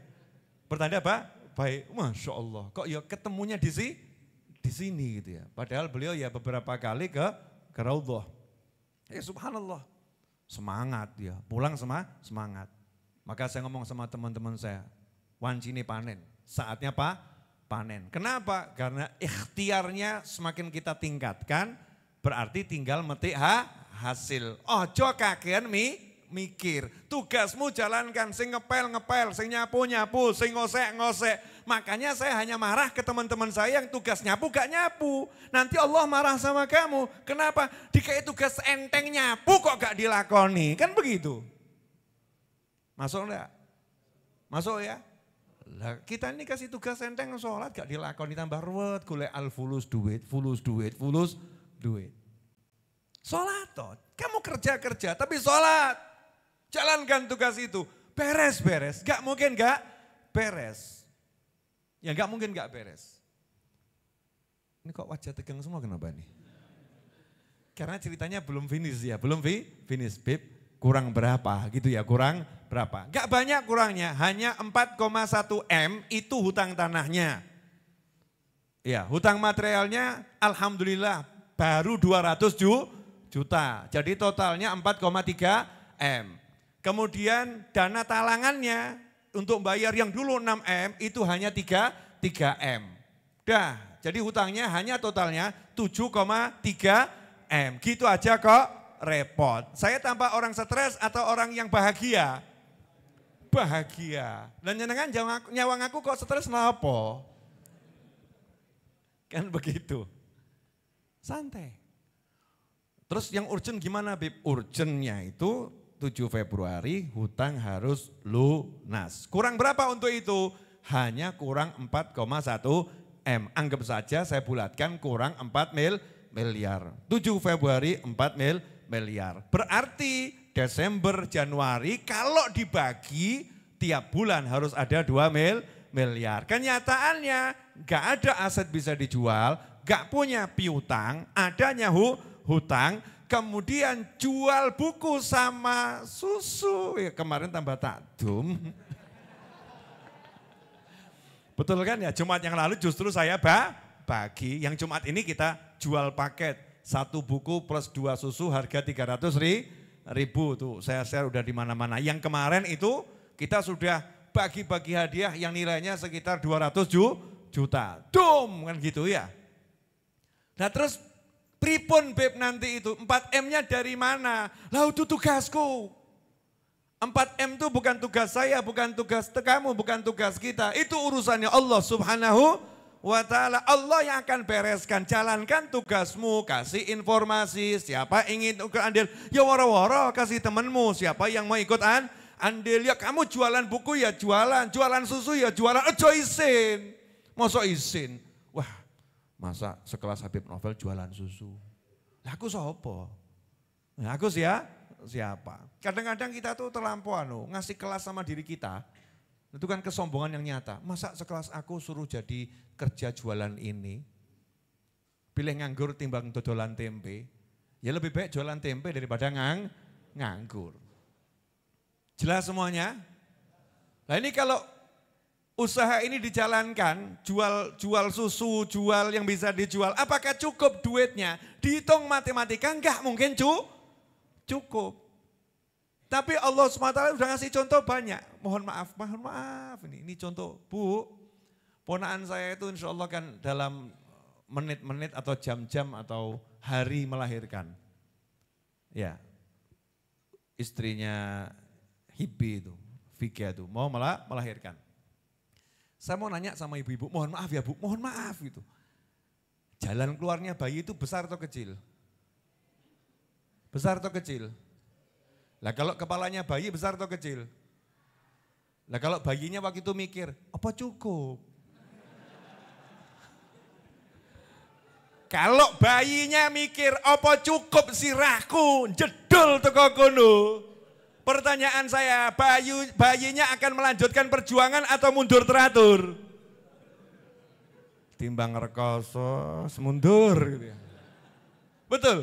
Pertanda apa? Baik. Masya Allah. Kok ya ketemunya di si di sini gitu ya. Padahal beliau ya beberapa kali ke ke Raudhah. Ya subhanallah. Semangat ya. Pulang sama semangat. Maka saya ngomong sama teman-teman saya, wancini panen. Saatnya apa panen. Kenapa? Karena ikhtiarnya semakin kita tingkatkan, berarti tinggal metik ha, hasil. Ojo oh, kakean mi mikir. Tugasmu jalankan sing ngepel ngepel, sing nyapu nyapu, sing ngosek ngosek. Makanya saya hanya marah ke teman-teman saya yang tugas nyapu gak nyapu. Nanti Allah marah sama kamu. Kenapa? Dikai tugas enteng nyapu kok gak dilakoni. Kan begitu. Masuk enggak? Masuk ya? Lah, kita ini kasih tugas enteng sholat gak dilakoni tambah ruwet, gule al fulus duit, fulus duit, fulus duit. Sholat toh. Kamu kerja-kerja tapi sholat. Jalankan tugas itu. Beres-beres. Gak mungkin gak beres. Ya gak mungkin gak beres. Ini kok wajah tegang semua kenapa nih? Karena ceritanya belum finish ya. Belum finish, babe. Kurang berapa gitu ya, kurang berapa. Gak banyak kurangnya, hanya 4,1 M itu hutang tanahnya. Ya, hutang materialnya alhamdulillah baru 200 juta. Jadi totalnya 4,3 M. Kemudian dana talangannya untuk bayar yang dulu 6 M itu hanya 3 3 M. Dah, jadi hutangnya hanya totalnya 7,3 M. Gitu aja kok repot. Saya tanpa orang stres atau orang yang bahagia? Bahagia. Dan jenengan nyawang aku kok stres nopo? Kan begitu. Santai. Terus yang urgent gimana Bib? Urgentnya itu 7 Februari hutang harus lunas. Kurang berapa untuk itu? Hanya kurang 4,1 M. Anggap saja saya bulatkan kurang 4 mil miliar. 7 Februari 4 mil miliar. Berarti Desember, Januari kalau dibagi tiap bulan harus ada 2 mil miliar. Kenyataannya nggak ada aset bisa dijual, gak punya piutang, adanya hu, hutang, kemudian jual buku sama susu. Ya, kemarin tambah takdum. Betul kan ya, Jumat yang lalu justru saya bah, bagi. Yang Jumat ini kita jual paket. Satu buku plus dua susu harga 300 ri, ribu tuh. Saya share udah di mana-mana. Yang kemarin itu kita sudah bagi-bagi hadiah yang nilainya sekitar 200 ju, juta. Dum kan gitu ya. Nah terus pripun beb nanti itu 4M-nya dari mana? Lah itu tugasku. 4M itu bukan tugas saya, bukan tugas kamu, bukan tugas kita. Itu urusannya Allah subhanahu wa ta'ala. Allah yang akan bereskan, jalankan tugasmu, kasih informasi, siapa ingin ikut andil, ya waro-waro, kasih temenmu, siapa yang mau ikut an, andil, ya kamu jualan buku ya jualan, jualan susu ya jualan, ojo isin. Masa isin, Masa sekelas Habib Novel jualan susu. aku sopo? Nah, aku sih ya siapa? Kadang-kadang kita tuh terlampau anu, ngasih kelas sama diri kita. Itu kan kesombongan yang nyata. Masa sekelas aku suruh jadi kerja jualan ini? Pilih nganggur timbang dodolan tempe. Ya lebih baik jualan tempe daripada ngang nganggur. Jelas semuanya? Nah ini kalau usaha ini dijalankan, jual jual susu, jual yang bisa dijual, apakah cukup duitnya? Dihitung matematika enggak mungkin cu cukup. Tapi Allah SWT sudah ngasih contoh banyak. Mohon maaf, mohon maaf. Ini, ini contoh, Bu, ponaan saya itu insya Allah kan dalam menit-menit atau jam-jam atau hari melahirkan. Ya, istrinya Hibi itu, Vika itu, mau melahirkan. Saya mau nanya sama ibu-ibu, mohon maaf ya bu, mohon maaf gitu. Jalan keluarnya bayi itu besar atau kecil? Besar atau kecil? Lah kalau kepalanya bayi besar atau kecil? Lah kalau bayinya waktu itu mikir, apa cukup? kalau bayinya mikir, apa cukup sirahku, jedul tukang gunung? Pertanyaan saya, bayu, bayinya akan melanjutkan perjuangan atau mundur teratur? Timbang rekoso, mundur gitu ya. Betul?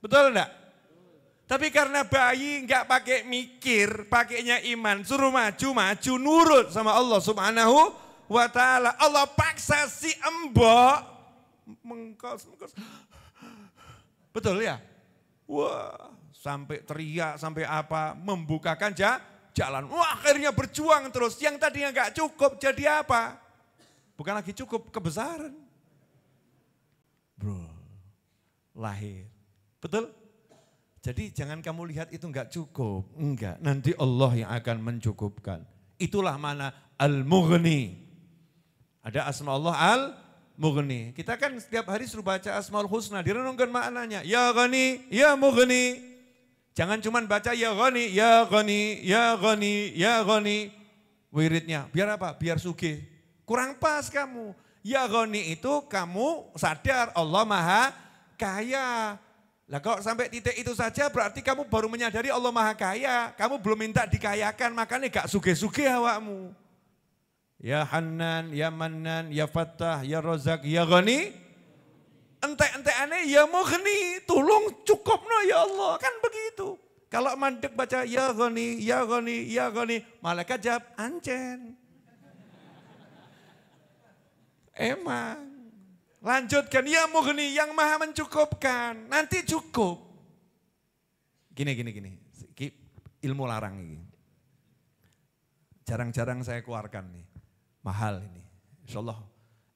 Betul enggak? Tapi karena bayi nggak pakai mikir, pakainya iman, suruh maju, maju nurut sama Allah Subhanahu wa taala. Allah paksa si embok mengkos, mengkos. Betul ya? Wah, sampai teriak, sampai apa, membukakan ja, jalan. Wah akhirnya berjuang terus, yang tadinya nggak cukup jadi apa? Bukan lagi cukup, kebesaran. Bro, lahir. Betul? Jadi jangan kamu lihat itu nggak cukup. Enggak, nanti Allah yang akan mencukupkan. Itulah mana Al-Mughni. Ada asma Allah Al-Mughni. Kita kan setiap hari suruh baca Asmaul Husna, direnungkan maknanya. Ya Ghani, Ya Mughni. Jangan cuman baca ya goni, ya goni, ya goni, ya goni. Wiridnya, biar apa? Biar suge. Kurang pas kamu. Ya goni itu kamu sadar Allah maha kaya. Lah kok sampai titik itu saja berarti kamu baru menyadari Allah maha kaya. Kamu belum minta dikayakan, makanya gak suge-suge awakmu. Ya Hanan, ya Manan, ya Fatah, ya Rozak, ya Ghani entek-entek aneh ya geni, tolong cukup no ya Allah. Kan begitu. Kalau mandek baca ya goni, ya goni, ya goni, malaikat jawab ancen. Emang. Lanjutkan, ya mughni, yang maha mencukupkan, nanti cukup. Gini, gini, gini, ilmu larang ini. Jarang-jarang saya keluarkan nih, mahal ini. Insya Allah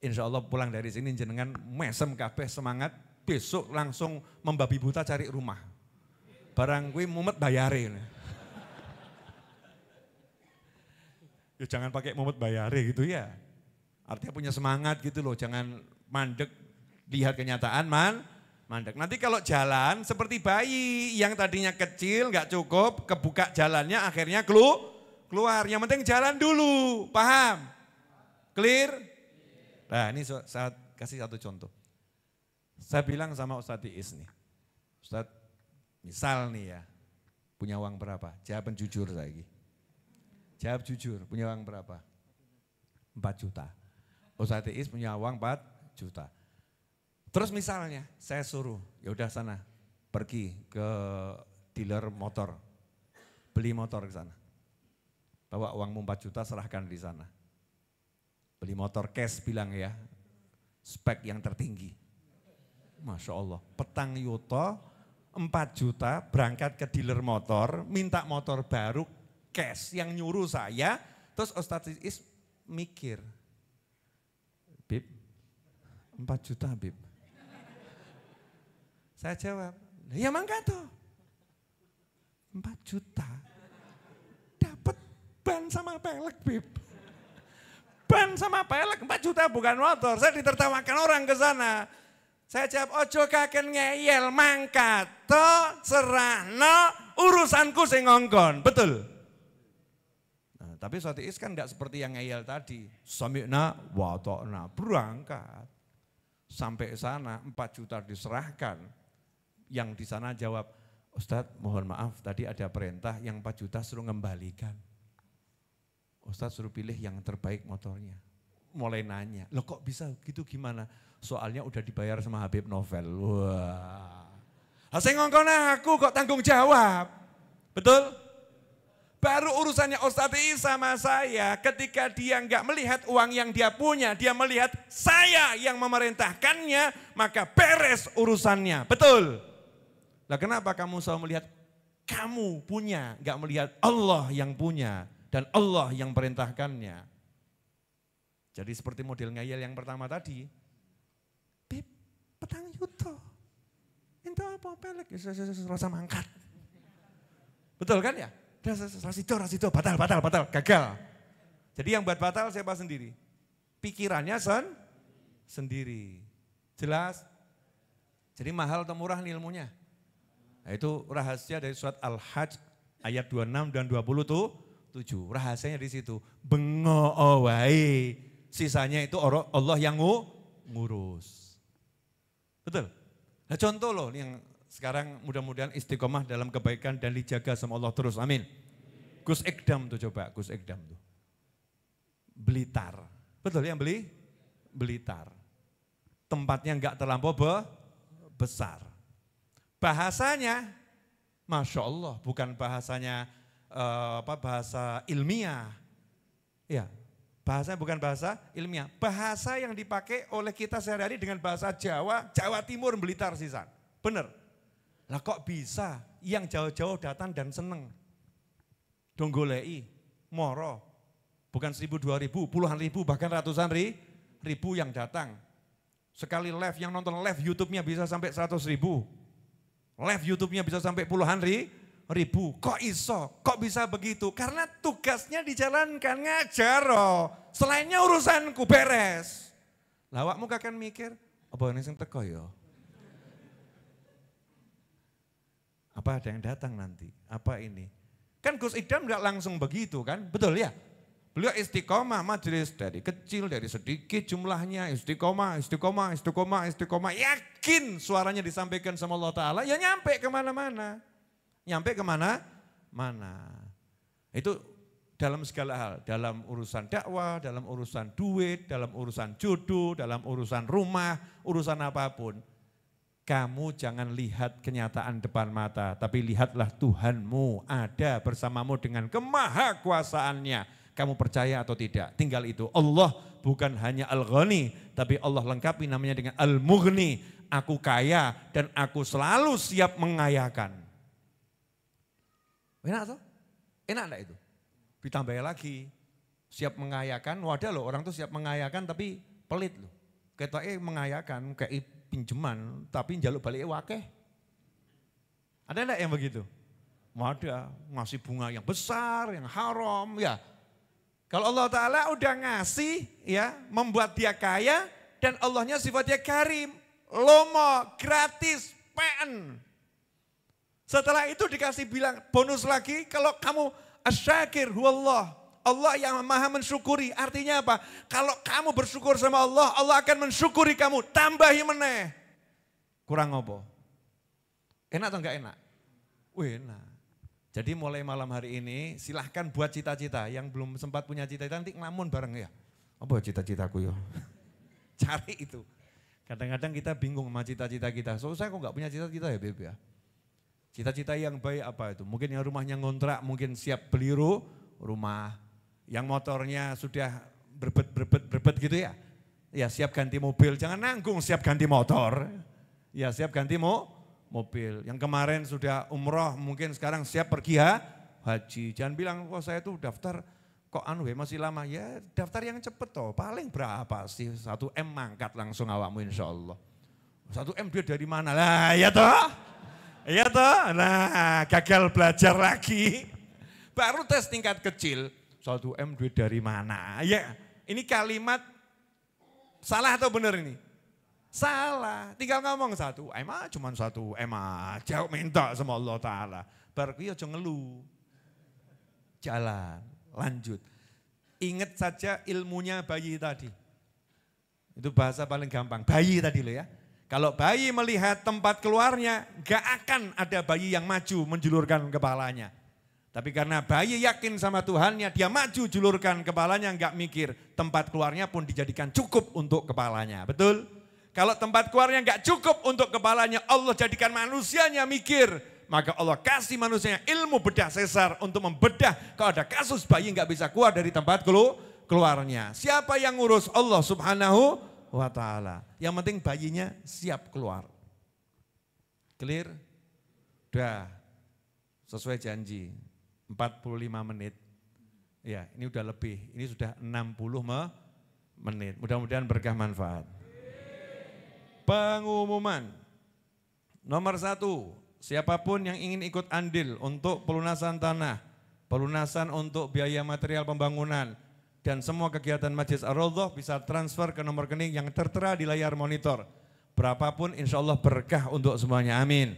Insya Allah pulang dari sini jenengan mesem kabeh semangat besok langsung membabi buta cari rumah. Barang mumet bayare. ya jangan pakai mumet bayare gitu ya. Artinya punya semangat gitu loh, jangan mandek lihat kenyataan man mandek. Nanti kalau jalan seperti bayi yang tadinya kecil nggak cukup, kebuka jalannya akhirnya keluar keluar. Yang penting jalan dulu, paham? Clear? Nah ini saya kasih satu contoh. Saya bilang sama Ustadz Iis nih, Ustadz misal nih ya, punya uang berapa? Jawaban jujur lagi. Jawab jujur, punya uang berapa? 4 juta. Ustadz Iis punya uang 4 juta. Terus misalnya saya suruh, ya udah sana pergi ke dealer motor, beli motor ke sana. Bawa uangmu 4 juta serahkan di sana. Beli motor cash bilang ya. Spek yang tertinggi. Masya Allah. Petang yuto 4 juta berangkat ke dealer motor. Minta motor baru cash yang nyuruh saya. Terus Ustadz Is mikir. Bib, 4 juta Bib. Saya jawab, ya mangga tuh. 4 juta. Dapat ban sama pelek, Bib ban sama pelek 4 juta bukan motor. Saya ditertawakan orang ke sana. Saya jawab ojo kaken ngeyel mangkat to serahno urusanku sing ngongkon. Betul. Nah, tapi suatu is kan nggak seperti yang ngeyel tadi. Samikna watokna berangkat. Sampai sana 4 juta diserahkan. Yang di sana jawab, Ustadz mohon maaf tadi ada perintah yang 4 juta suruh ngembalikan. Ustadz suruh pilih yang terbaik motornya. Mulai nanya, lo kok bisa gitu gimana? Soalnya udah dibayar sama Habib Novel. Wah. Saya ngongkona aku kok tanggung jawab. Betul? Baru urusannya Ustadz Isa sama saya ketika dia nggak melihat uang yang dia punya, dia melihat saya yang memerintahkannya, maka beres urusannya. Betul? Lah kenapa kamu selalu melihat kamu punya, nggak melihat Allah yang punya? dan Allah yang perintahkannya. Jadi seperti model ngayal yang pertama tadi, Beb, petang yuto, itu apa pelek, ya, ya, ya, rasa mangkat. Betul kan ya? Rasido, rasido, batal, batal, batal, gagal. Jadi yang buat batal siapa sendiri? Pikirannya sen, sendiri. Jelas? Jadi mahal atau murah nih ilmunya? Nah, itu rahasia dari surat Al-Hajj ayat 26 dan 20 tuh tujuh. Rahasianya di situ. Bengok oh, Sisanya itu Allah yang ngurus. Betul? Nah contoh loh yang sekarang mudah-mudahan istiqomah dalam kebaikan dan dijaga sama Allah terus. Amin. Gus Ekdam tuh coba, Gus Ekdam tuh. Blitar. Betul yang beli? Blitar. Tempatnya enggak terlampau be besar. Bahasanya, Masya Allah, bukan bahasanya Eh, apa bahasa ilmiah. Ya, bahasa bukan bahasa ilmiah. Bahasa yang dipakai oleh kita sehari-hari dengan bahasa Jawa, Jawa Timur, Belitar, sisan. Benar. Lah kok bisa yang jauh-jauh datang dan seneng. Donggolei, moro. Bukan seribu, dua ribu, puluhan ribu, bahkan ratusan ri, ribu yang datang. Sekali live, yang nonton live YouTube-nya bisa sampai seratus ribu. Live YouTube-nya bisa sampai puluhan ribu ribu. Kok iso? Kok bisa begitu? Karena tugasnya dijalankan, ngajar oh. Selainnya urusanku beres. Lawakmu kan mikir, apa ini sing teko ya? Apa ada yang datang nanti? Apa ini? Kan Gus Idam nggak langsung begitu kan? Betul ya? Beliau istiqomah majelis dari kecil, dari sedikit jumlahnya, istiqomah, istiqomah, istiqomah, istiqomah. Yakin suaranya disampaikan sama Allah Ta'ala, ya nyampe kemana-mana nyampe kemana? Mana. Itu dalam segala hal, dalam urusan dakwah, dalam urusan duit, dalam urusan jodoh, dalam urusan rumah, urusan apapun. Kamu jangan lihat kenyataan depan mata, tapi lihatlah Tuhanmu ada bersamamu dengan kemahakuasaannya. Kamu percaya atau tidak? Tinggal itu. Allah bukan hanya Al-Ghani, tapi Allah lengkapi namanya dengan Al-Mughni. Aku kaya dan aku selalu siap mengayakan. Enak tuh? Enak enggak itu? Ditambah lagi, siap mengayakan, wadah loh orang tuh siap mengayakan tapi pelit loh. eh mengayakan, kayak pinjeman, tapi jaluk balik wakeh. Ada enggak yang begitu? Wadah, ngasih bunga yang besar, yang haram, ya. Kalau Allah Ta'ala udah ngasih, ya, membuat dia kaya, dan Allahnya sifatnya karim, lomo, gratis, pen. Setelah itu dikasih bilang bonus lagi kalau kamu asyakir huwallah. Allah yang maha mensyukuri. Artinya apa? Kalau kamu bersyukur sama Allah, Allah akan mensyukuri kamu. Tambahi meneh. Kurang apa Enak atau enggak enak? Wih enak. Jadi mulai malam hari ini silahkan buat cita-cita. Yang belum sempat punya cita-cita nanti ngelamun bareng ya. Apa cita-citaku ya? Cari itu. Kadang-kadang kita bingung sama cita-cita kita. So kok enggak punya cita-cita ya Beb ya. Cita-cita yang baik apa itu? Mungkin yang rumahnya ngontrak, mungkin siap beli rumah. Yang motornya sudah berbet, berbet, berbet gitu ya. Ya siap ganti mobil, jangan nanggung siap ganti motor. Ya siap ganti mo, mobil. Yang kemarin sudah umroh, mungkin sekarang siap pergi ya haji. Jangan bilang, kok saya itu daftar kok anu ya, masih lama. Ya daftar yang cepet toh, paling berapa sih? Satu M mangkat langsung awakmu insya Allah. Satu M dia dari mana? Lah ya toh. Iya toh? Nah, gagal belajar lagi. Baru tes tingkat kecil, 1M duit dari mana? Ya, ini kalimat salah atau benar ini? Salah. Tinggal ngomong satu M cuma satu M jauh minta sama Allah taala. Baru iya aja ngeluh. Jalan, lanjut. Ingat saja ilmunya bayi tadi. Itu bahasa paling gampang. Bayi tadi loh ya. Kalau bayi melihat tempat keluarnya, gak akan ada bayi yang maju menjulurkan kepalanya. Tapi karena bayi yakin sama Tuhannya, dia maju julurkan kepalanya, Gak mikir tempat keluarnya pun dijadikan cukup untuk kepalanya. Betul? Kalau tempat keluarnya gak cukup untuk kepalanya, Allah jadikan manusianya mikir. Maka Allah kasih manusianya ilmu bedah sesar untuk membedah. Kalau ada kasus bayi gak bisa keluar dari tempat keluarnya. Siapa yang ngurus Allah subhanahu wa taala. Yang penting bayinya siap keluar. Clear? Udah. Sesuai janji. 45 menit. Ya, ini udah lebih. Ini sudah 60 menit. Mudah-mudahan berkah manfaat. Pengumuman. Nomor satu, siapapun yang ingin ikut andil untuk pelunasan tanah, pelunasan untuk biaya material pembangunan, dan semua kegiatan Majelis ar bisa transfer ke nomor kening yang tertera di layar monitor. Berapapun insya Allah berkah untuk semuanya, amin.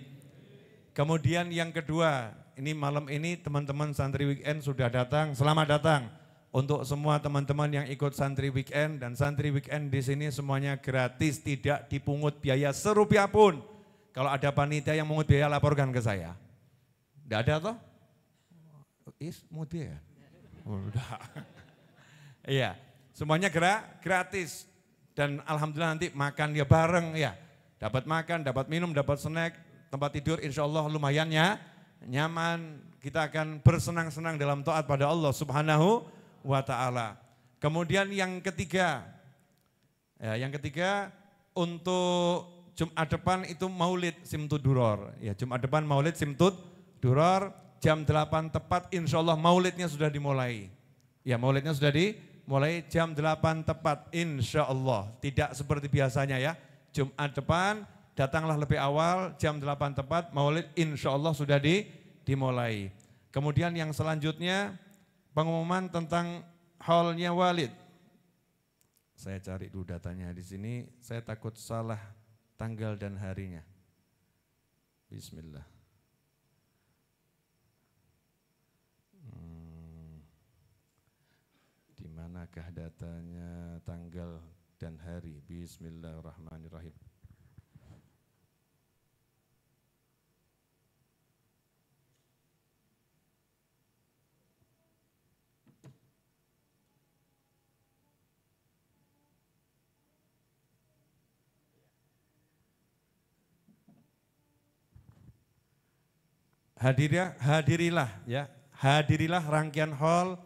Kemudian yang kedua, ini malam ini teman-teman santri weekend sudah datang, selamat datang. Untuk semua teman-teman yang ikut santri weekend dan santri weekend di sini semuanya gratis, tidak dipungut biaya serupiah pun. Kalau ada panitia yang mengut biaya laporkan ke saya. Tidak ada toh? Is, mungut biaya? Udah. Oh, Iya, semuanya gerak gratis dan alhamdulillah nanti makan ya bareng ya. Dapat makan, dapat minum, dapat snack, tempat tidur insya Allah lumayan ya. Nyaman, kita akan bersenang-senang dalam taat pada Allah subhanahu wa ta'ala. Kemudian yang ketiga, ya, yang ketiga untuk Jumat depan itu maulid simtud duror. Ya, Jumat depan maulid simtud duror jam 8 tepat insya Allah maulidnya sudah dimulai. Ya maulidnya sudah di mulai jam 8 tepat insya Allah. Tidak seperti biasanya ya. Jumat depan datanglah lebih awal jam 8 tepat maulid insya Allah sudah di, dimulai. Kemudian yang selanjutnya pengumuman tentang hallnya walid. Saya cari dulu datanya di sini, saya takut salah tanggal dan harinya. Bismillah. manakah datanya, tanggal dan hari. Bismillahirrahmanirrahim. Hadirilah, hadirilah ya, hadirilah rangkaian hall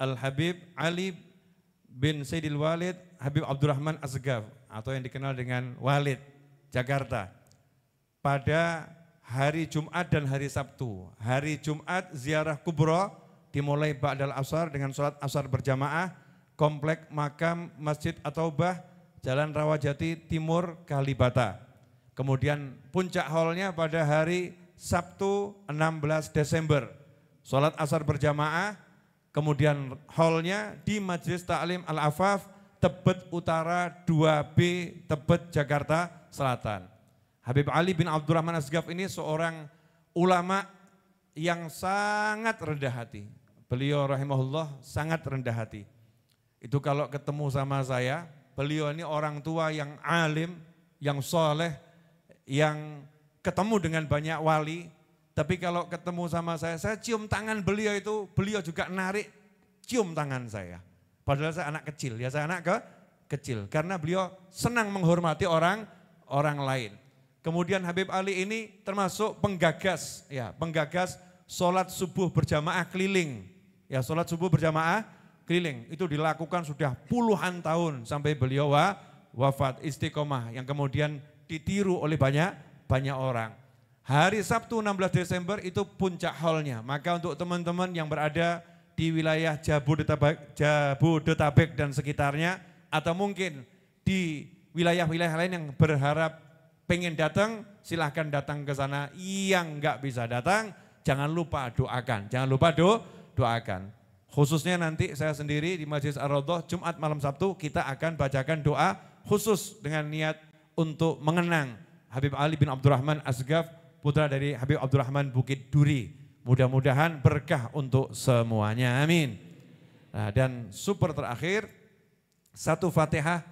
Al-Habib Ali bin Sayyidil Walid Habib Abdurrahman Asgaf atau yang dikenal dengan Walid Jakarta pada hari Jumat dan hari Sabtu. Hari Jumat ziarah kubro dimulai Ba'dal Asar dengan sholat asar berjamaah komplek makam Masjid Ataubah Jalan Rawajati Timur Kalibata. Kemudian puncak holnya pada hari Sabtu 16 Desember. Sholat asar berjamaah Kemudian hallnya di Majelis Taklim Al-Afaf, Tebet Utara 2B, Tebet Jakarta Selatan. Habib Ali bin Abdurrahman Asgaf ini seorang ulama yang sangat rendah hati. Beliau rahimahullah sangat rendah hati. Itu kalau ketemu sama saya, beliau ini orang tua yang alim, yang soleh, yang ketemu dengan banyak wali, tapi kalau ketemu sama saya, saya cium tangan beliau itu, beliau juga narik cium tangan saya. Padahal saya anak kecil, ya saya anak ke kecil. Karena beliau senang menghormati orang orang lain. Kemudian Habib Ali ini termasuk penggagas, ya penggagas sholat subuh berjamaah keliling. Ya sholat subuh berjamaah keliling. Itu dilakukan sudah puluhan tahun sampai beliau wa, wafat istiqomah yang kemudian ditiru oleh banyak banyak orang. Hari Sabtu 16 Desember itu puncak haulnya. Maka untuk teman-teman yang berada di wilayah Jabodetabek, Jabodetabek dan sekitarnya atau mungkin di wilayah-wilayah lain yang berharap pengen datang silahkan datang ke sana. Yang nggak bisa datang jangan lupa doakan. Jangan lupa do, doakan. Khususnya nanti saya sendiri di Majelis ar Jumat malam Sabtu kita akan bacakan doa khusus dengan niat untuk mengenang Habib Ali bin Abdurrahman Asgaf putra dari Habib Abdurrahman Bukit Duri. Mudah-mudahan berkah untuk semuanya. Amin. Nah, dan super terakhir, satu Fatihah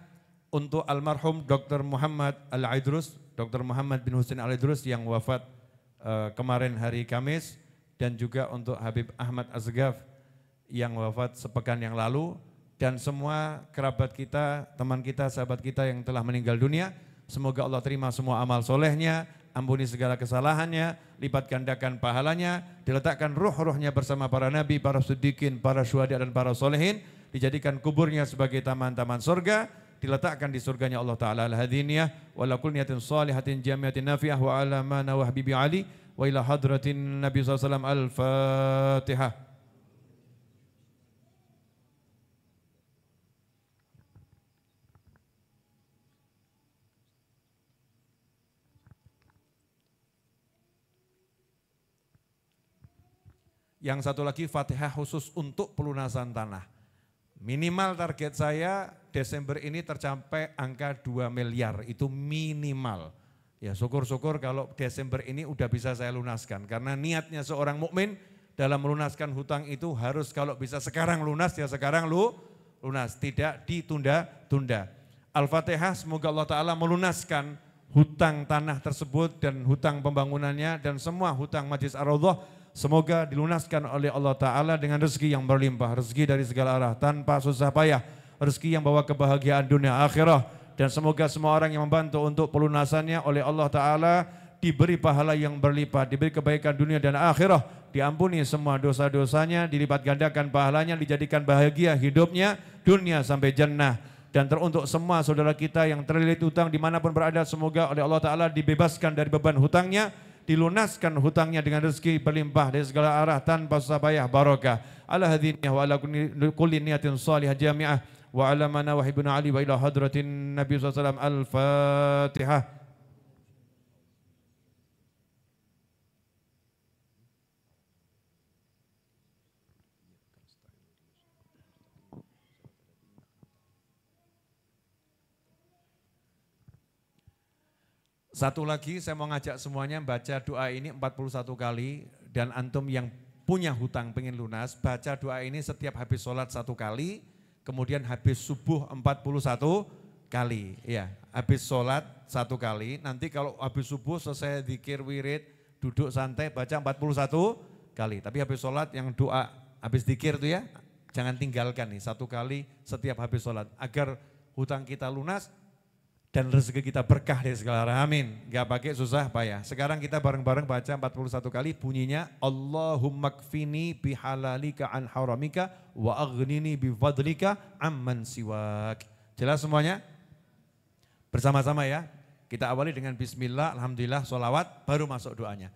untuk almarhum Dr. Muhammad Al-Aidrus, Dr. Muhammad bin Husin Al-Aidrus yang wafat uh, kemarin hari Kamis dan juga untuk Habib Ahmad Azgaf yang wafat sepekan yang lalu dan semua kerabat kita, teman kita, sahabat kita yang telah meninggal dunia. Semoga Allah terima semua amal solehnya, ampuni segala kesalahannya, lipat gandakan pahalanya, diletakkan ruh-ruhnya bersama para nabi, para sudikin, para syuhada dan para solehin, dijadikan kuburnya sebagai taman-taman surga, diletakkan di surganya Allah Ta'ala al-hadiniyah, wa la kulniyatin salihatin jamiatin nafiah wa ala mana wa habibi Ali, wa ila hadratin Nabi SAW al-Fatihah. Yang satu lagi Fatihah khusus untuk pelunasan tanah. Minimal target saya Desember ini tercapai angka 2 miliar, itu minimal. Ya syukur-syukur kalau Desember ini udah bisa saya lunaskan karena niatnya seorang mukmin dalam melunaskan hutang itu harus kalau bisa sekarang lunas ya sekarang lu lunas, tidak ditunda-tunda. Al-Fatihah semoga Allah taala melunaskan hutang tanah tersebut dan hutang pembangunannya dan semua hutang Majlis ar rawdoh Semoga dilunaskan oleh Allah Ta'ala dengan rezeki yang berlimpah, rezeki dari segala arah tanpa susah payah, rezeki yang bawa kebahagiaan dunia akhirah. Dan semoga semua orang yang membantu untuk pelunasannya oleh Allah Ta'ala diberi pahala yang berlipat, diberi kebaikan dunia dan akhirah, diampuni semua dosa-dosanya, dilipat gandakan pahalanya, dijadikan bahagia hidupnya, dunia sampai jannah. Dan teruntuk semua saudara kita yang terlilit hutang dimanapun berada, semoga oleh Allah Ta'ala dibebaskan dari beban hutangnya, dilunaskan hutangnya dengan rezeki berlimpah dari segala arah tanpa susah payah barakah ala hadinnya wa ala kulli niyatin salihah jami'ah wa ala mana wahibun ali wa ila hadratin nabi sallallahu alaihi wasallam al-fatihah Satu lagi saya mau ngajak semuanya baca doa ini 41 kali dan antum yang punya hutang pengen lunas, baca doa ini setiap habis sholat satu kali, kemudian habis subuh 41 kali. Ya, habis sholat satu kali, nanti kalau habis subuh selesai dikir wirid, duduk santai, baca 41 kali. Tapi habis sholat yang doa, habis dikir itu ya, jangan tinggalkan nih satu kali setiap habis sholat. Agar hutang kita lunas, dan rezeki kita berkah dari segala arah. Amin. Gak pakai susah payah. Sekarang kita bareng-bareng baca 41 kali bunyinya Allahumma kfini bihalalika an haramika wa agnini bifadlika amman siwak. Jelas semuanya? Bersama-sama ya. Kita awali dengan bismillah, alhamdulillah, Solawat. baru masuk doanya.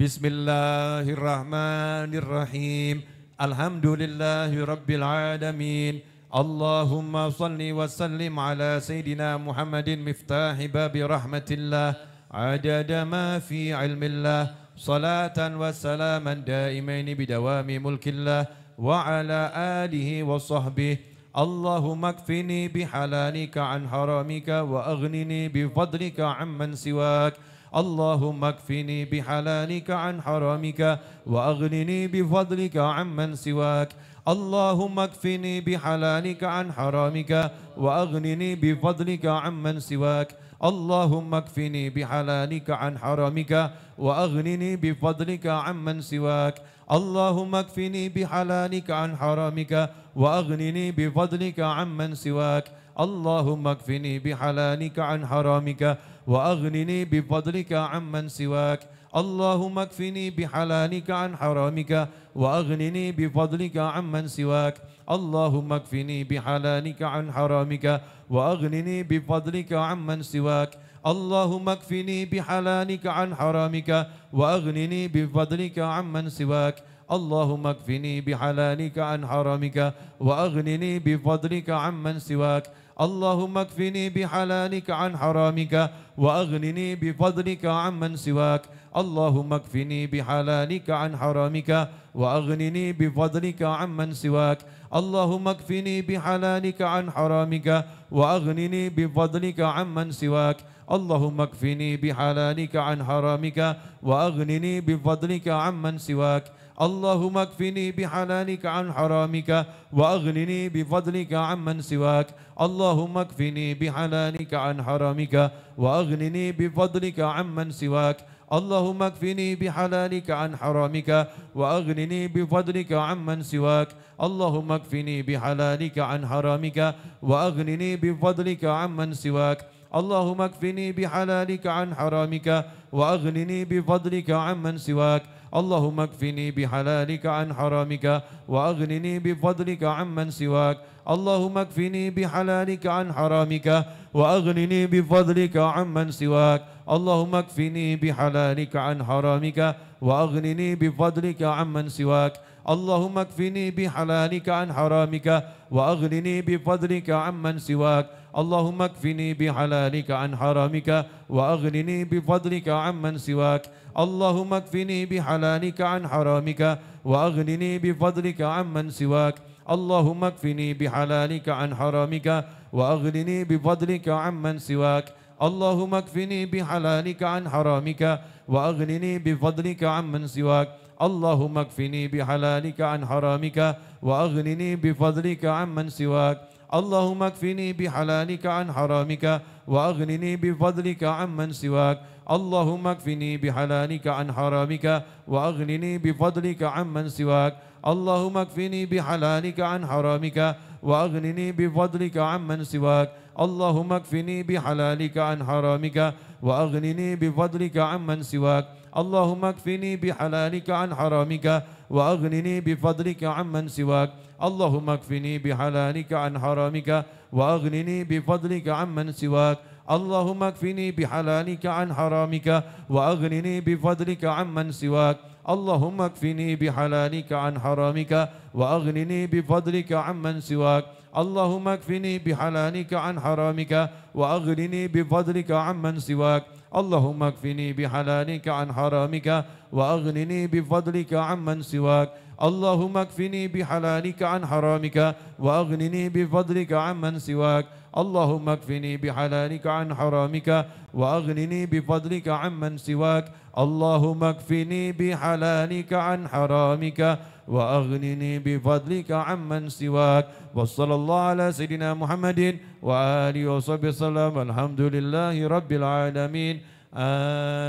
Bismillahirrahmanirrahim. Alhamdulillahirrabbilalamin. اللهم صل وسلم على سيدنا محمد مفتاح باب رحمة الله عدد ما في علم الله صلاة وسلاما دائمين بدوام ملك الله وعلى آله وصحبه اللهم اكفني بحلالك عن حرامك وأغنني بفضلك عمن سواك اللهم اكفني بحلالك عن حرامك وأغنني بفضلك عمن سواك اللهم اكفني بحلالك عن حرامك وأغنني بفضلك عمن سواك اللهم اكفني بحلالك عن حرامك وأغنني بفضلك عمن سواك اللهم اكفني بحلالك عن حرامك وأغنني بفضلك عمن سواك اللهم اكفني بحلالك عن حرامك وأغنني بفضلك عمن سواك اللهم اكفني بحلالك عن حرامك وأغنني بفضلك عمن سواك اللهم اكفني بحلالك عن حرامك وأغنني بفضلك عمن سواك اللهم اكفني بحلالك عن حرامك وأغنني بفضلك عمن سواك اللهم اكفني بحلالك عن حرامك وأغنني بفضلك عمن سواك اللهم اكفني بحلالك عن حرامك وأغنني بفضلك عمن سواك اللهم اكفني بحلالك عن حرامك وأغنني بفضلك عمن سواك اللهم اكفني بحلالك عن حرامك وأغنني بفضلك عمن سواك اللهم اكفني بحلالك عن حرامك وأغنني بفضلك عمن سواك اللهم اكفني بحلالك عن حرامك وأغنني بفضلك عمن سواك اللهم اكفني بحلالك عن حرامك وأغنني بفضلك عمن سواك اللهم اكفني بحلالك عن حرامك وأغنني بفضلك عمن سواك اللهم اكفني بحلالك عن حرامك وأغنني بفضلك عمن سواك اللهم اكفني بحلالك عن حرامك وأغنني بفضلك عمن سواك اللهم اكفني بحلالك عن حرامك وأغنني بفضلك عمن سواك اللهم اكفني بحلالك عن حرامك وأغنني بفضلك عمن سواك اللهم اكفني بحلالك عن حرامك وأغنني بفضلك عمن سواك اللهم اكفني بحلالك عن حرامك وأغنني بفضلك عمن سواك اللهم اكفني بحلالك عن حرامك وأغنني بفضلك عمن سواك اللهم اكفني بحلالك عن حرامك وأغنني بفضلك عمن سواك اللهم اكفني بحلالك عن حرامك وأغنني بفضلك عمن سواك اللهم اكفني بحلالك عن حرامك وأغنني بفضلك عن من سواك اللهم اكفني بحلالك عن حرامك وأغنني بفضلك عن من سواك اللهم اكفني بحلالك عن حرامك وأغنني بفضلك عن من سواك اللهم اكفني بحلالك عن حرامك وأغنني بفضلك عن من سواك اللهم اكفني بحلالك عن حرامك وأغنني بفضلك عن من سواك اللهم اكفني بحلالك عن حرامك وأغنني بفضلك عمن سواك اللهم اكفني بحلالك عن حرامك وأغنني بفضلك عمن سواك اللهم اكفني بحلالك عن حرامك وأغنني بفضلك عمن سواك اللهم اكفني بحلالك عن حرامك وأغنني بفضلك عمن سواك اللهم اكفني بحلالك عن حرامك وأغنني بفضلك عمن سواك اللهم اكفني بحلالك عن حرامك وأغنني بفضلك عمن سواك اللهم اكفني بحلالك عن حرامك وأغنني بفضلك عمن سواك اللهم اكفني بحلالك عن حرامك وأغنني بفضلك عمن سواك اللهم اكفني بحلالك عن حرامك وأغنني بفضلك عمن سواك اللهم اكفني بحلالك عن حرامك وأغنني بفضلك عمن سواك وصلى الله على سيدنا محمد وآله وصحبه وسلم الحمد لله رب العالمين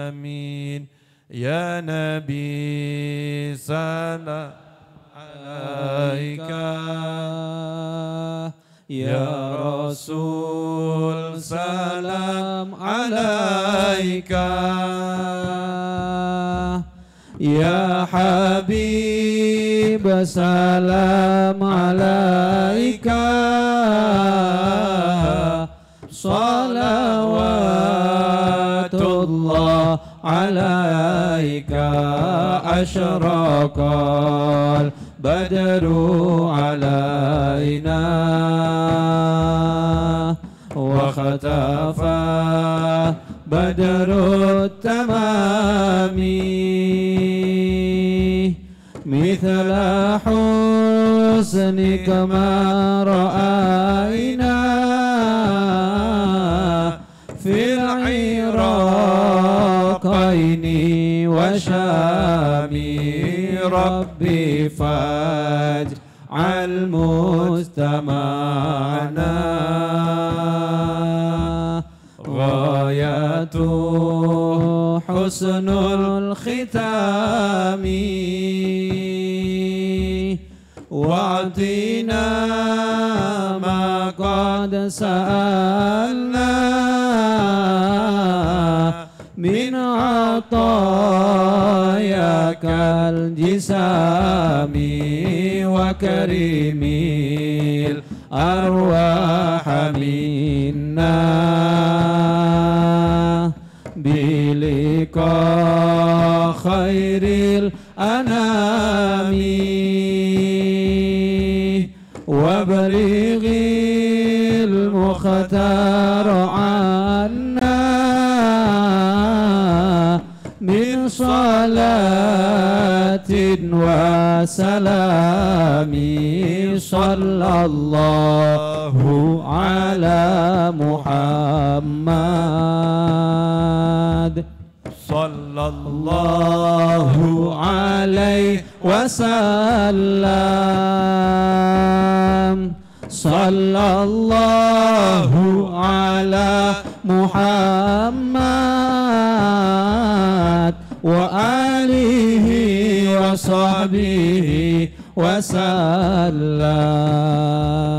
آمين يا نبي سلام عليك يا رسول سلام عليك يا حبيب سلام عليك صلوات الله عليك أشرق البدر علينا واختفى بدر التمام مثل حسنك ما رأينا في العراقين وشام ربي على مستمعنا غاية حسن الختام واعطينا ما قد سألنا من عطاياك الجسام وكريم الأرواح منا بلقاء خير الأنام الفريق المختار عنا من صلاة وسلام صلى الله على محمد صلى الله عليه وسلم صلى الله على محمد وآله وصحبه وسلم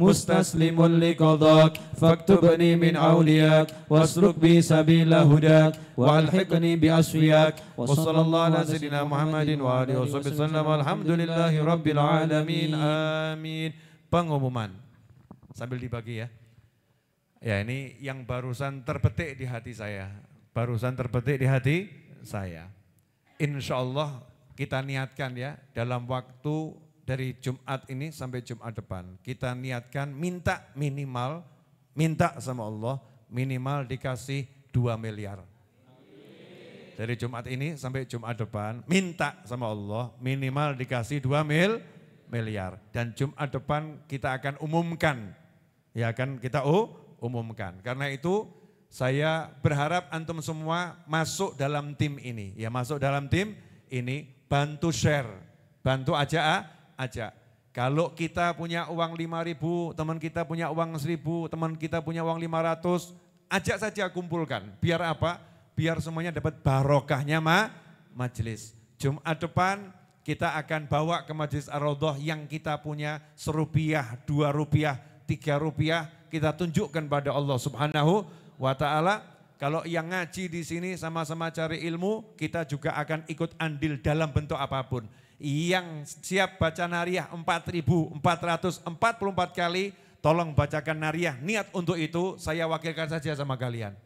مستسلم لقضاك فاكتبني من أولياك واسلك بي سبيل هداك bi بأصفياك وصلى الله على سيدنا محمد وآله وصحبه وسلم الحمد لله رب العالمين آمين pengumuman sambil dibagi ya ya ini yang barusan terpetik di hati saya barusan terpetik di hati saya insya Allah kita niatkan ya dalam waktu dari Jumat ini sampai Jumat depan kita niatkan minta minimal minta sama Allah minimal dikasih 2 miliar. Dari Jumat ini sampai Jumat depan minta sama Allah minimal dikasih 2 mil miliar dan Jumat depan kita akan umumkan. Ya kan kita oh umumkan. Karena itu saya berharap antum semua masuk dalam tim ini. Ya masuk dalam tim ini bantu share, bantu aja ah, aja. Kalau kita punya uang 5000 ribu, teman kita punya uang 1000, teman kita punya uang 500, ajak saja kumpulkan. Biar apa? Biar semuanya dapat barokahnya ma majelis. Jumat depan kita akan bawa ke majelis ar yang kita punya serupiah, dua rupiah, tiga rupiah. Kita tunjukkan pada Allah subhanahu wa ta'ala. Kalau yang ngaji di sini sama-sama cari ilmu, kita juga akan ikut andil dalam bentuk apapun yang siap baca nariah 4.444 kali, tolong bacakan nariah. Niat untuk itu saya wakilkan saja sama kalian.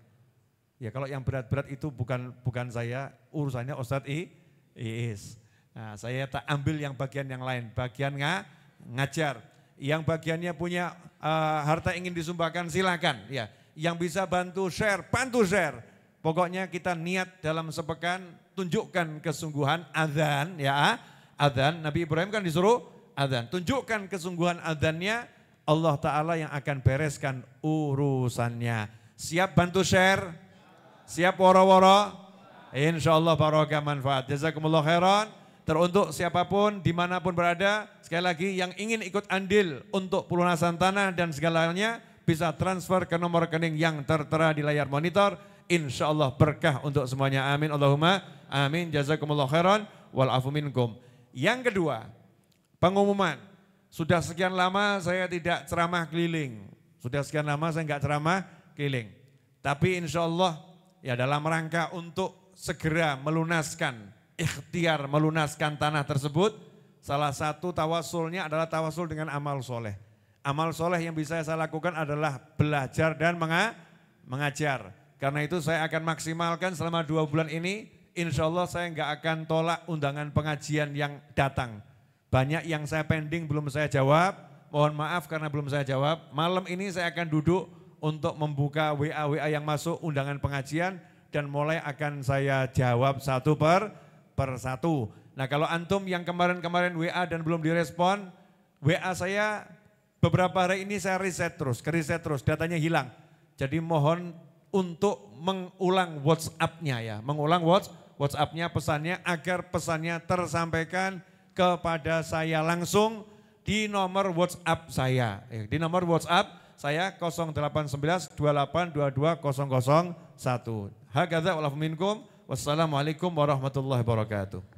Ya kalau yang berat-berat itu bukan bukan saya, urusannya Ustadz I, Iis. Nah, saya tak ambil yang bagian yang lain, bagian nga, ngajar. Yang bagiannya punya uh, harta ingin disumbangkan silakan ya. Yang bisa bantu share, bantu share. Pokoknya kita niat dalam sepekan tunjukkan kesungguhan azan ya adhan. Nabi Ibrahim kan disuruh adhan. Tunjukkan kesungguhan adhannya, Allah Ta'ala yang akan bereskan urusannya. Siap bantu share? Siap woro-woro? Insya Allah barokah manfaat. Jazakumullah khairan. Teruntuk siapapun, dimanapun berada, sekali lagi yang ingin ikut andil untuk pelunasan tanah dan segalanya, bisa transfer ke nomor rekening yang tertera di layar monitor. Insya Allah berkah untuk semuanya. Amin. Allahumma. Amin. Jazakumullah khairan. walafu minkum. Yang kedua, pengumuman. Sudah sekian lama saya tidak ceramah keliling. Sudah sekian lama saya nggak ceramah keliling. Tapi insya Allah ya dalam rangka untuk segera melunaskan ikhtiar melunaskan tanah tersebut salah satu tawasulnya adalah tawasul dengan amal soleh. Amal soleh yang bisa saya lakukan adalah belajar dan mengajar. Karena itu saya akan maksimalkan selama dua bulan ini insya Allah saya nggak akan tolak undangan pengajian yang datang. Banyak yang saya pending belum saya jawab, mohon maaf karena belum saya jawab. Malam ini saya akan duduk untuk membuka WA-WA yang masuk undangan pengajian dan mulai akan saya jawab satu per per satu. Nah kalau antum yang kemarin-kemarin WA dan belum direspon, WA saya beberapa hari ini saya riset terus, keriset terus, datanya hilang. Jadi mohon untuk mengulang WhatsApp-nya ya, mengulang WhatsApp WhatsApp-nya, pesannya agar pesannya tersampaikan kepada saya langsung di nomor WhatsApp saya. Eh, di nomor WhatsApp saya 089 2822 001. Hakadha Wassalamualaikum warahmatullahi wabarakatuh.